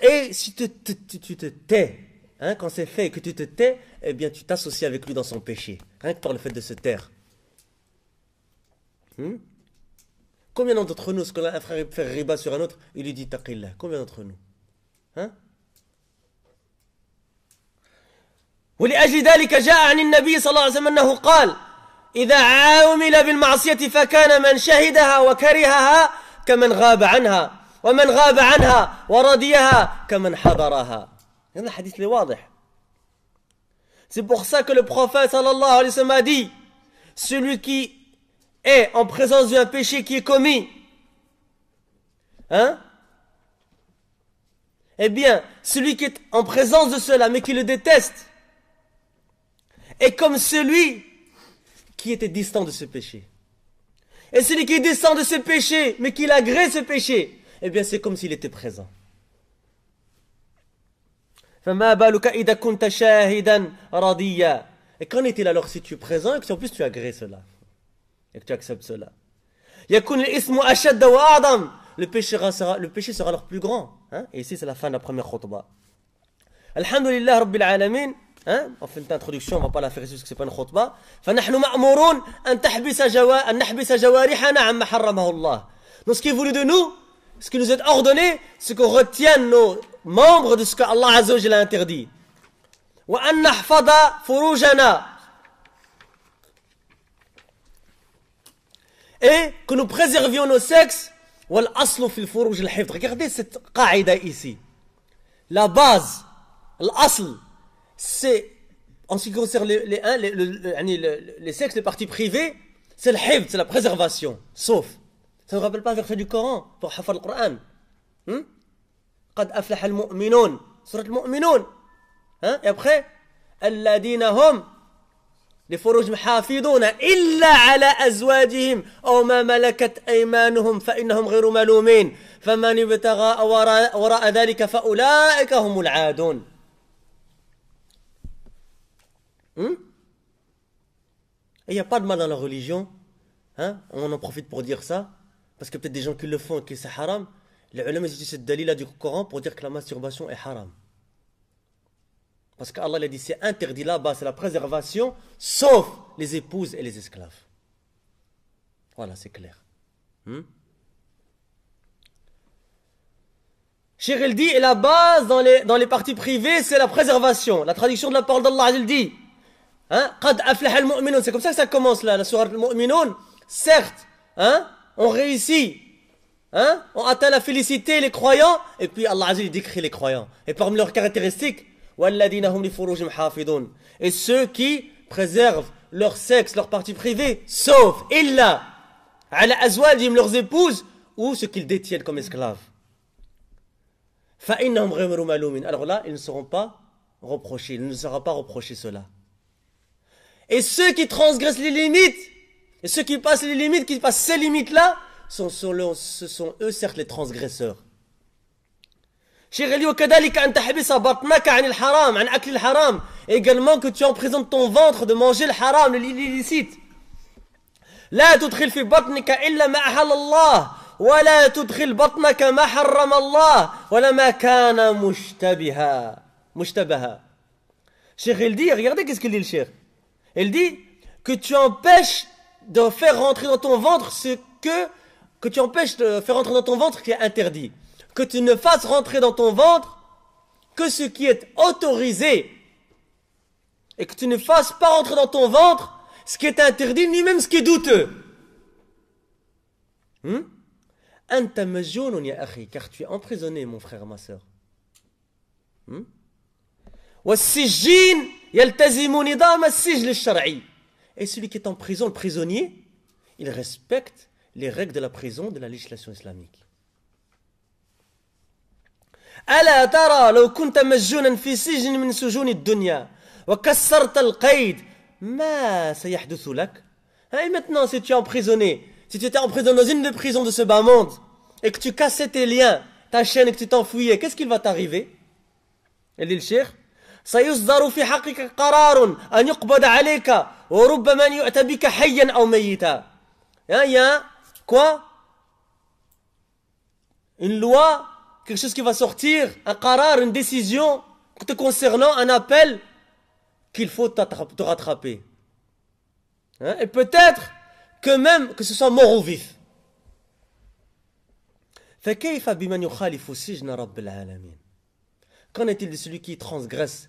Et si tu te, tais, hein, quand c'est fait et que tu te tais, eh bien tu t'associes avec lui dans son péché, rien que par le fait de se taire. Hmm? Combien d'entre nous, ce qu'on a un frère fait riba sur un autre, il lui dit taqillah Combien d'entre nous Hein ولأجل ذلك جاء عن النبي صلى الله عليه وسلم أنه قال إذا عامل بالمعصية فكان من شهدها وكرهها كمن غاب عنها ومن غاب عنها ورضيها كمن حضرها هذا الحديث اللي واضح C'est pour ça que le prophète sallallahu alayhi wa sallam a dit Celui qui est en présence d'un péché qui est commis, hein Eh bien, celui qui est en présence de cela mais qui le déteste, Et comme celui qui était distant de ce péché. Et celui qui est distant de ce péché, mais qui agrée ce péché, eh bien c'est comme s'il était présent. Et qu'en est-il alors si tu es présent et que en plus tu agrées cela et que tu acceptes cela le péché sera, le péché sera alors plus grand. Hein. Et ici, c'est la fin de la première khutbah. Alhamdulillah Rabbil Alameen. ها في الانترودكسيون ما با لا فيغ سكو سي با خطبه فنحن مامورون ان تحبس جوا ان نحبس جوارحنا عما حرمه الله Donc ce qui est voulu de nous, ce qui nous est ordonné, c'est qu'on retienne nos membres de ce que Allah Azzawajal a interdit. وأن نحفظ فروجنا et que nous préservions nos sexes والأصل في الفروج الحفظ regardez cette قاعدة ici la base الأصل c'est en ce qui concerne les, les, les, les, les, les, les sexes, les parties privées, c'est le hibd, c'est la préservation, sauf. Ça ne vous rappelle pas un verset du Coran pour hafar le Coran قد أفلح المؤمنون سورة المؤمنون ها et après hum, les الذين هم لفروج محافظون إلا على أزواجهم أو ما ملكت أيمانهم فإنهم غير ملومين فمن ابتغى وراء, وراء fa ulaika هم العادون Hein? il n'y a pas de mal dans la religion. Hein on en profite pour dire ça. Parce que peut-être des gens qui le font et que c'est haram. Les ulama utilisent cette dalila du Coran pour dire que la masturbation est haram. Parce qu'Allah l'a dit c'est interdit là-bas, c'est la préservation, sauf les épouses et les esclaves. Voilà, c'est clair. Hein? Cher, elle dit, et la base dans les, dans les parties privées, c'est la préservation. La traduction de la parole d'Allah, il dit, Hein? C'est comme ça que ça commence là, la surah al-mu'minun. Certes, hein, on réussit. Hein, on atteint la félicité, les croyants. Et puis Allah il décrit les croyants. Et parmi leurs caractéristiques, hum et ceux qui préservent leur sexe, leur partie privée, sauf illa ala leurs épouses ou ce qu'ils détiennent comme esclaves. Alors là, ils ne seront pas reprochés, il ne sera pas reproché cela. Et ceux qui transgressent les limites, et ceux qui passent les limites, qui passent ces limites-là, sont, sont le, ce sont eux certes les transgresseurs. Également que tu emprisonnes ton ventre de manger le haram, l'illicite. لا تدخل في بطنك إلا ما أحل الله ولا تدخل بطنك ما حرم الله ولا ما كان مشتبها مشتبها شيخ il dit regardez qu'est-ce qu'il dit le cheikh elle dit que tu empêches de faire rentrer dans ton ventre ce que, que tu empêches de faire rentrer dans ton ventre qui est interdit. Que tu ne fasses rentrer dans ton ventre que ce qui est autorisé. Et que tu ne fasses pas rentrer dans ton ventre ce qui est interdit, ni même ce qui est douteux. Hum? Car tu es emprisonné, mon frère, ma soeur. Hum? Et celui qui est en prison, le prisonnier, il respecte les règles de la prison, de la législation islamique. Et maintenant, si tu es emprisonné, si tu étais emprisonné dans une des prisons de ce bas monde, et que tu cassais tes liens, ta chaîne, et que tu t'enfuyais, qu'est-ce qu'il va t'arriver Elle dit le سيصدر في حقك قرار أن يقبض عليك وربما أن يؤتى بك حيا أو ميتا يا يا كوا a un, Une loi, quelque chose qui va sortir, un قرار une décision te concernant, un appel qu'il faut te rattraper. Hein, et peut-être que même que ce soit mort ou vif. فكيف بمن يخالف سجن رب العالمين Qu'en est-il de celui qui transgresse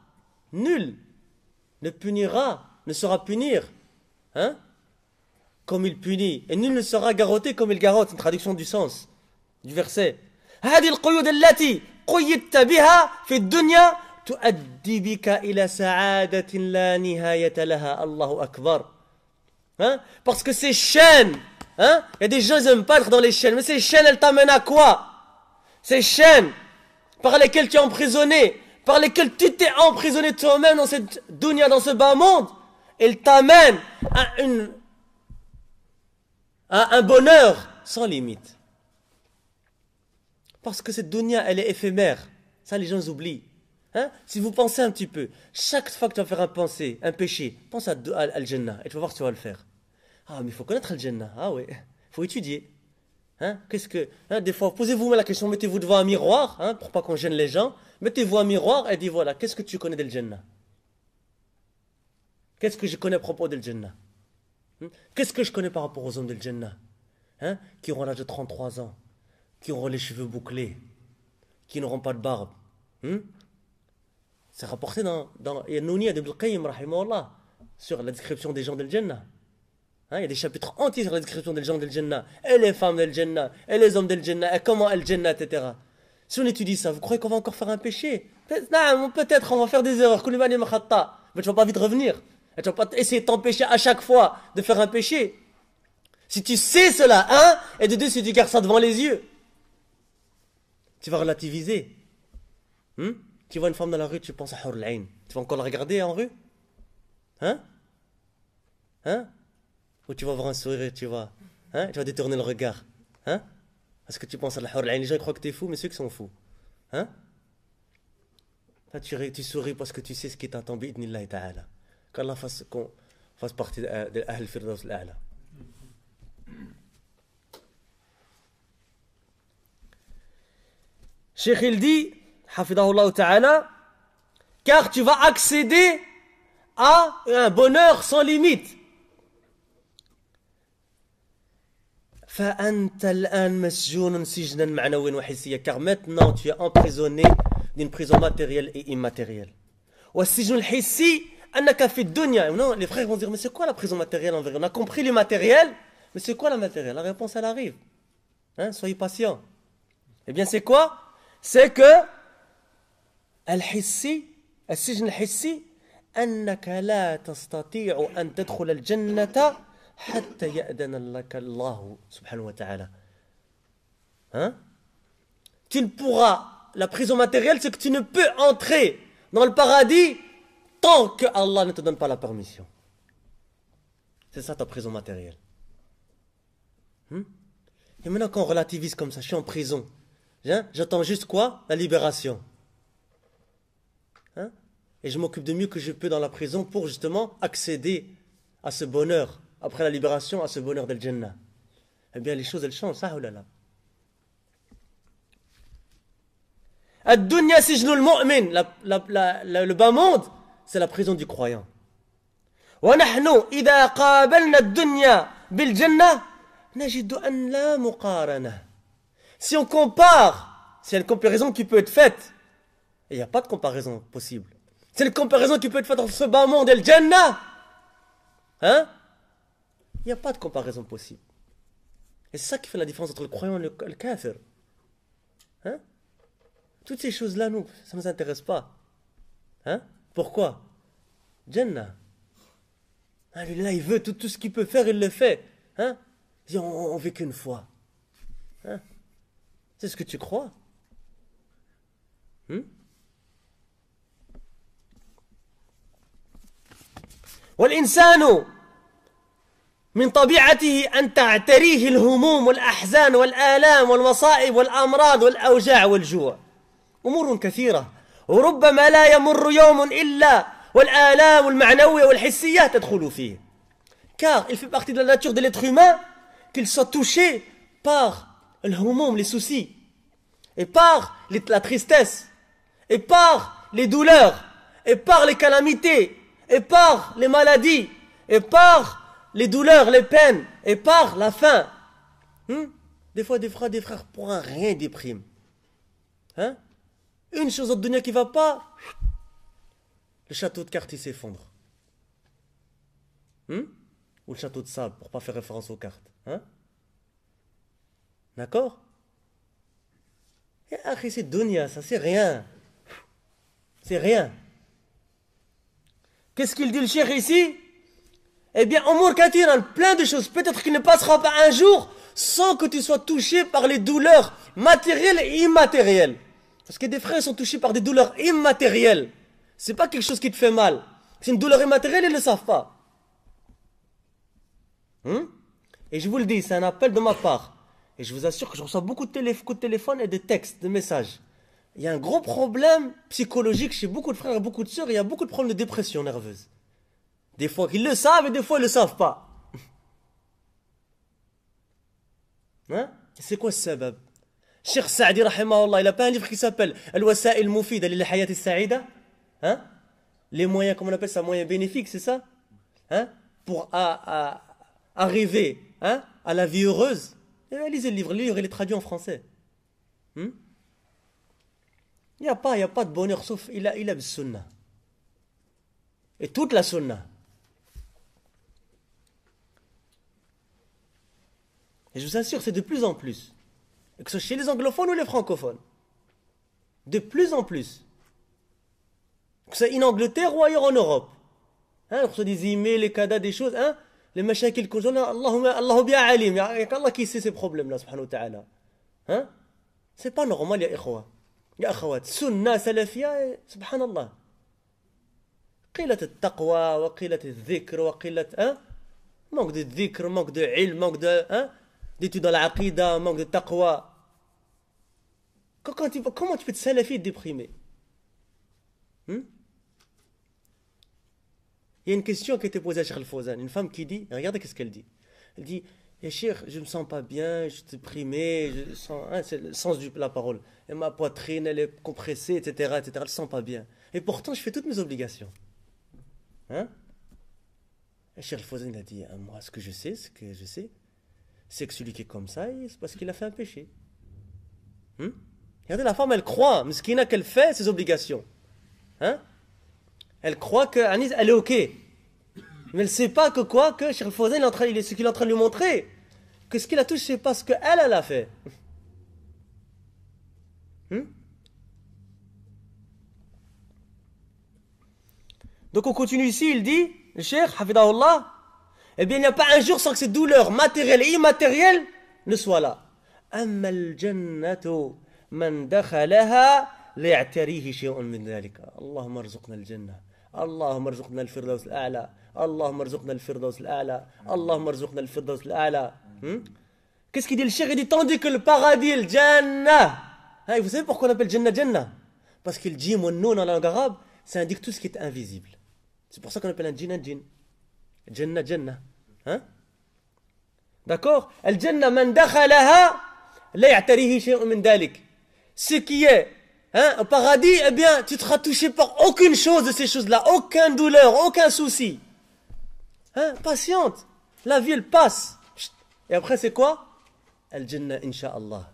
Nul ne punira, ne saura punir, hein, comme il punit, et nul ne sera garroté comme il C'est Une traduction du sens du verset. Hein? Parce que ces chaînes, hein? il y a des gens qui n'aiment pas être dans les chaînes, mais ces chaînes, elles t'amènent à quoi Ces chaînes par lesquelles tu es emprisonné, par lesquels tu t'es emprisonné toi-même dans cette dunya, dans ce bas monde, elle t'amène à, un bonheur sans limite. Parce que cette dunya, elle est éphémère. Ça, les gens oublient. Hein? Si vous pensez un petit peu, chaque fois que tu vas faire un penser, un péché, pense à, Al-Jannah et tu vas voir si tu vas le faire. Ah, mais il faut connaître Al-Jannah. Ah oui, il faut étudier. Hein? Qu'est-ce que. Hein, des fois, posez-vous la question, mettez-vous devant un miroir hein, pour pas qu'on gêne les gens. Mettez-vous un miroir et dis voilà, qu'est-ce que tu connais d'El Jannah Qu'est-ce que je connais à propos d'El Jannah hein? Qu'est-ce que je connais par rapport aux hommes d'El Jannah hein Qui auront l'âge de 33 ans, qui auront les cheveux bouclés, qui n'auront pas de barbe. Hein? C'est rapporté dans, dans Nounia de Qayyim, sur la description des gens d'El Jannah. Hein, il y a des chapitres entiers sur la description des gens d'El Jannah, et les femmes d'El Jannah, et les hommes d'El Jannah, et comment El Jannah, etc. Si on étudie ça, vous croyez qu'on va encore faire un péché Non, peut-être on va faire des erreurs. Mais tu vas pas vite revenir. Et tu vas pas essayer de t'empêcher à chaque fois de faire un péché. Si tu sais cela, hein, et de deux, si tu gardes ça devant les yeux, tu vas relativiser. Hmm? tu vois une femme dans la rue, tu penses à Hurlain. Tu vas encore la regarder en rue Hein Hein Ou tu vas voir un sourire, tu vois Hein Tu vas détourner le regard Hein est-ce que tu penses à la haur. les gens croient que tu es fou, mais ceux qui sont fous. Hein tu, souris parce que tu sais ce qui t'attend, bi'idnillahi ta'ala. Qu'Allah fasse, qu fasse partie de l'Ahl Firdaus al Cheikh, il dit, Hafidahullah ta'ala, car tu vas accéder à un bonheur sans limite. Car maintenant tu es emprisonné d'une prison matérielle et immatérielle. les frères vont dire, mais c'est quoi la prison matérielle en On a compris le matériel, mais c'est quoi la matérielle La réponse, elle arrive. Hein, soyez patient Eh bien, c'est quoi C'est que Hein? Tu ne pourras, la prison matérielle, c'est que tu ne peux entrer dans le paradis tant que Allah ne te donne pas la permission. C'est ça ta prison matérielle. Hmm? Et maintenant qu'on relativise comme ça, je suis en prison. J'attends juste quoi La libération. Hein? Et je m'occupe de mieux que je peux dans la prison pour justement accéder à ce bonheur après la libération à ce bonheur del Jannah Eh bien, les choses, elles changent, ça ou oh là là. le bas monde, c'est la prison du croyant. Si on compare, c'est une comparaison qui peut être faite. Il n'y a pas de comparaison possible. C'est une comparaison qui peut être faite dans ce bas monde et le Jannah. Hein? Il n'y a pas de comparaison possible. Et c'est ça qui fait la différence entre le croyant et le, kafir. Hein Toutes ces choses-là, nous, ça ne nous intéresse pas. Hein Pourquoi Jannah. Ah, lui, là, il veut tout, ce qu'il peut faire, il le fait. Hein? on, ne vit qu'une fois. Hein? C'est ce que tu crois. Hmm? من طبيعته أن تعتريه الهموم والأحزان والآلام والمصائب والأمراض والأوجاع والجوع أمور كثيرة وربما لا يمر يوم إلا والآلام المعنوية والحسية تدخل فيه car il fait partie de la nature de l'être humain qu'il soit touché par le homoum, les soucis, et par les, la tristesse, et par les douleurs, et par les calamités, et par les maladies, et par les douleurs, les peines, et par la faim. Hein, des fois, des frères, des frères, pour rien déprimer. Hein? Une chose au dunia qui va pas, le château de cartes, il s'effondre. Hein? Ou le château de sable, pour pas faire référence aux cartes. Hein? D'accord eh, c'est Dunia, ça c'est rien. C'est rien. Qu'est-ce qu'il dit le cher ici eh bien, y en a plein de choses. Peut-être qu'il ne passera pas un jour sans que tu sois touché par les douleurs matérielles et immatérielles. Parce que des frères sont touchés par des douleurs immatérielles. C'est pas quelque chose qui te fait mal. C'est une douleur immatérielle, ils ne le savent pas. Hein? Et je vous le dis, c'est un appel de ma part. Et je vous assure que je reçois beaucoup de téléphones et de textes, de messages. Il y a un gros problème psychologique chez beaucoup de frères et beaucoup de sœurs. Il y a beaucoup de problèmes de dépression nerveuse. Des fois qu'ils le savent et des fois ils ne le savent pas. Hein C'est quoi ce sabab Cheikh Saadi, il a pas un livre qui s'appelle Al-Wasa'il Moufida il Hayat Saïda hein Les moyens, comment on appelle ça Moyens bénéfiques, c'est ça hein Pour arriver hein, à la vie heureuse. Eh ben, lisez le livre, le livre il est traduit en français. il hmm? n'y a, pas, a pas de bonheur sauf il a, il a le sunnah. Et toute la sunnah, Et je vous assure, c'est de plus en plus. Que ce soit chez les anglophones ou les francophones. De plus en plus. Que ce soit en Angleterre ou ailleurs en Europe. Hein, on des emails, les cadas, des choses, hein. Les machins qu'ils consomment. Allahumma, Allahu bien alim. Allah qui sait ces problèmes-là, subhanahu wa ta'ala. Hein. C'est pas normal, ya ikhwa. Ya akhawat. Sunna, salafia, subhanallah. قلة التقوى dhikr, wa وقلة hein. manque de dhikr, manque de ilm, manque de hein, d'études dans l'aqidah, un manque de taqwa. tu, comment tu peux te salafi et te déprimer hmm? Il y a une question qui a été posée à Cheikh al une femme qui dit, regardez qu'est-ce qu'elle dit. Elle dit, eh, Cheikh, je me sens pas bien, je suis déprimé. je sens, hein, c'est le sens de la parole. Et ma poitrine, elle est compressée, etc., etc., elle me sens pas bien. Et pourtant, je fais toutes mes obligations. Hein? Et Cheikh al a dit, ah, moi, ce que je sais, ce que je sais, c'est que celui qui est comme ça, c'est parce qu'il a fait un péché. Hein? Regardez, la femme, elle croit, Mais ce qu'il a qu'elle fait ses obligations. Hein? Elle croit que Anis, elle est OK. Mais elle ne sait pas que quoi, que Cheikh il est ce qu'il est en train de lui montrer, que ce qu'il a touché, c'est pas ce qu'elle, elle a fait. Hein? Donc on continue ici, il dit, le Cheikh, Allah, Eh bien, il n'y a pas un jour sans que ces douleurs matérielles et immatérielles ne soient là. أما الجنة من دخلها لا يعتريه شيء من ذلك اللهم ارزقنا الجنة اللهم ارزقنا الفردوس الأعلى اللهم ارزقنا الفردوس الأعلى اللهم ارزقنا الفردوس الأعلى Qu'est-ce qu'il dit le cheikh Il dit tandis que le paradis, le Jannah. Hein, vous savez pourquoi on appelle Jannah Jannah Parce que le jim ou le non en langue arabe, ça indique tout ce qui est invisible. C'est pour ça qu'on appelle un djinn un djinn. Jannah, Jannah. Hein D'accord Al-Jannah, man dakhalaha, la ya'tarihi shay'un min dalik. Ce qui est hein, au paradis, eh bien, tu ne seras touché par aucune chose de ces choses-là, aucune douleur, aucun souci. Hein, patiente, la vie, elle passe. Et après, c'est quoi Al-Jannah, Inch'Allah.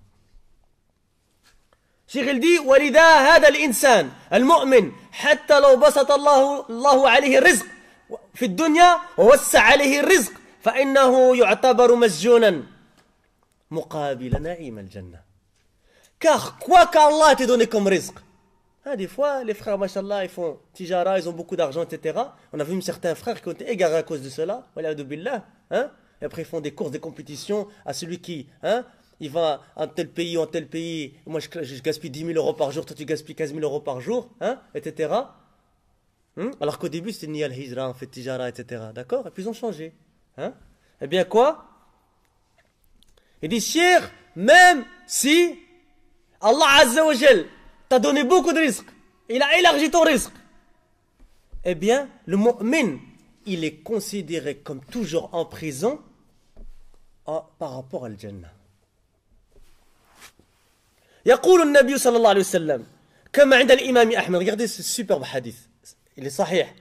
شيخ الدي ولذا هذا الإنسان المؤمن حتى لو بسط الله الله عليه الرزق Car quoi qu'Allah t'ait donné comme risque. des fois les frères, machallah, ils font tijara, ils ont beaucoup d'argent, etc. On a vu certains frères qui ont été égarés à cause de cela, billah, hein, et après ils font des courses, des compétitions à celui qui, hein, il va en tel pays, en tel pays, moi je, je gaspille 10 000 euros par jour, toi tu gaspilles 15 000 euros par jour, hein, etc. Hmm? Alors qu'au début, c'était ni al-hijra, fait tijara, etc. D'accord Et puis ils ont changé. Hein? Eh bien, quoi Il dit, Shir, même si Allah Azza wa t'a donné beaucoup de risques, il a élargi ton risque, eh bien, le mu'min, il est considéré comme toujours en prison ah, par rapport à l'Jannah. يقول النبي صلى الله عليه وسلم كما عند l'imam أحمد regardez ce superbe hadith اللي صحيح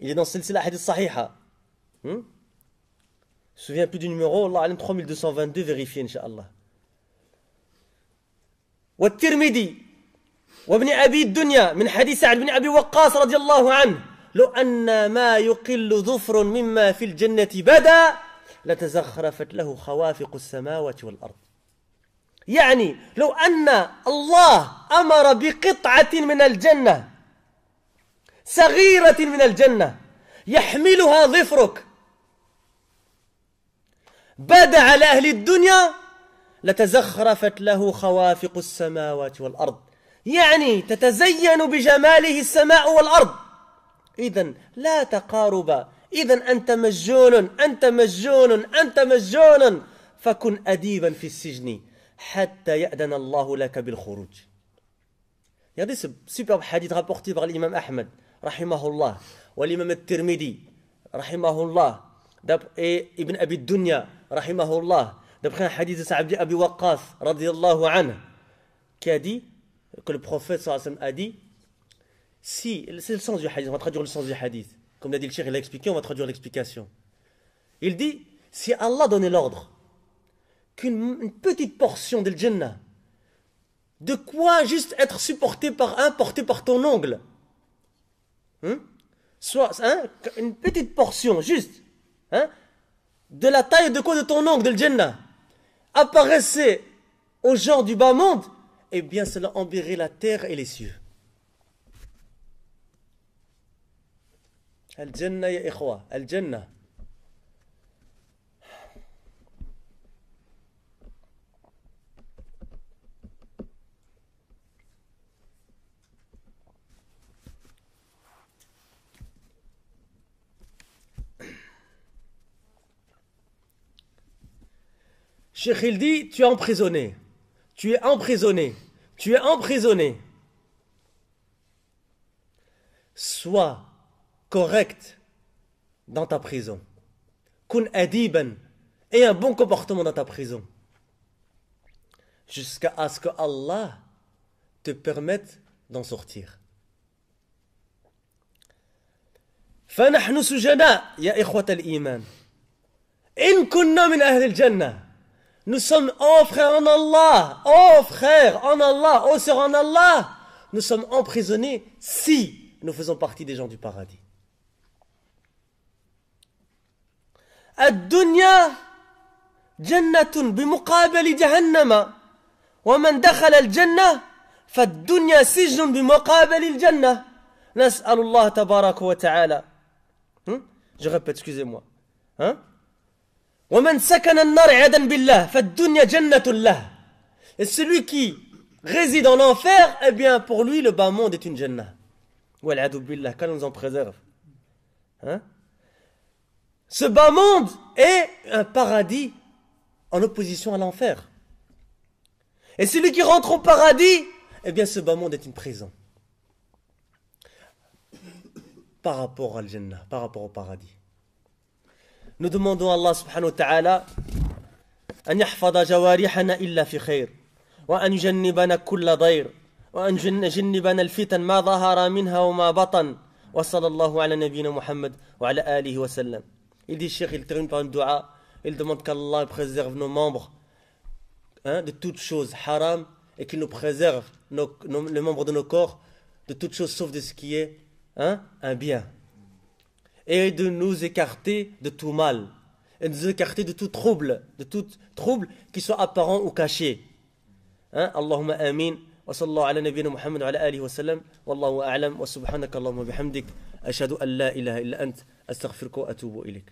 اللي دون سلسله dans الصحيحه سوفيان hadith دو نيميرو الله اعلم 3222 فيريفي ان شاء الله والترمذي وابن أبي الدنيا من حديث سعد بن أبي وقاص رضي الله عنه لو أن ما يقل ظفر مما في الجنة بدا لتزخرفت له خوافق السماوات والأرض يعني لو أن الله أمر بقطعة من الجنة صغيرة من الجنة يحملها ظفرك بدا على أهل الدنيا لتزخرفت له خوافق السماوات والأرض يعني تتزين بجماله السماء والأرض إذا لا تقارب إذا أنت مجون أنت مجون أنت مجون فكن أديبا في السجن حتى يأذن الله لك بالخروج Regardez ce superbe hadith rapporté par l'imam Ahmed. rahimahullah, ou l'imam al rahimahullah, et Ibn Abi Dunya, rahimahullah, d'après un hadith de Sa'abdi Abi Waqqas, radiallahu anha. qui a dit, que le prophète sallam a dit, si, c'est le sens du hadith, on va traduire le sens du hadith. Comme l'a dit le cher, il a expliqué, on va traduire l'explication. Il dit, si Allah donnait l'ordre qu'une petite portion del Jannah, de quoi juste être supporté par un, porté par ton ongle, Hein? soit hein, une petite portion, juste, hein, de la taille de quoi de ton oncle, de apparaissait aux gens du bas monde, eh bien cela embirait la terre et les cieux. Al-Jannah Al-Jannah. Cheikh, il dit, tu es emprisonné. Tu es emprisonné. Tu es emprisonné. Sois correct dans ta prison. Kun adiban. Et un bon comportement dans ta prison. Jusqu'à ce que Allah te permette d'en sortir. فنحن سجناء يا إخوة الإيمان إن كنا من nous sommes en frère en Allah. Oh frère, en Allah. Oh sœur, en Allah. Nous sommes emprisonnés si nous faisons partie des gens du paradis. Ad-dunya jannatun bimuqabali jahannama. Wa man dakhala al-jannah. فَالدُّنْيَا سِجْنٌ بِمَقَابَلِ الْجَنَّةِ نَسْأَلُ اللَّهَ wa Ta'ala. Hmm? Je répète, excusez-moi. Hein? Et celui qui réside en enfer, eh bien pour lui le bas monde est une jannah. Qu'Allah nous en préserve. Hein? Ce bas monde est un paradis en opposition à l'enfer. Et celui qui rentre au paradis, eh bien ce bas monde est une prison. Par rapport à jannah, par rapport au paradis. Nous demandons à Allah subhanahu wa ta'ala أن يحفظ جوارحنا إلا في خير وأن يجنبنا كل ضير وأن يجنبنا الفتن ما ظهر منها وما بطن وصلى الله على نبينا محمد وعلى آله وسلم Il dit, Cheikh, il termine par une dua. Il demande qu'Allah préserve nos membres hein, de toutes choses haram et qu'il nous préserve nos, nos, les membres de nos corps de toutes choses sauf de ce qui est hein, un bien. et de nous écarter de tout mal, et de nous écarter de tout trouble, de tout trouble qui soit apparent ou caché. Hein? Allahumma amin, wa sallallahu ala nabiyyina Muhammad wa ala alihi wa sallam, wallahu a'lam, wa subhanaka Allahumma bihamdik, ashadu an la ilaha illa ant, astaghfirku wa atubu ilik.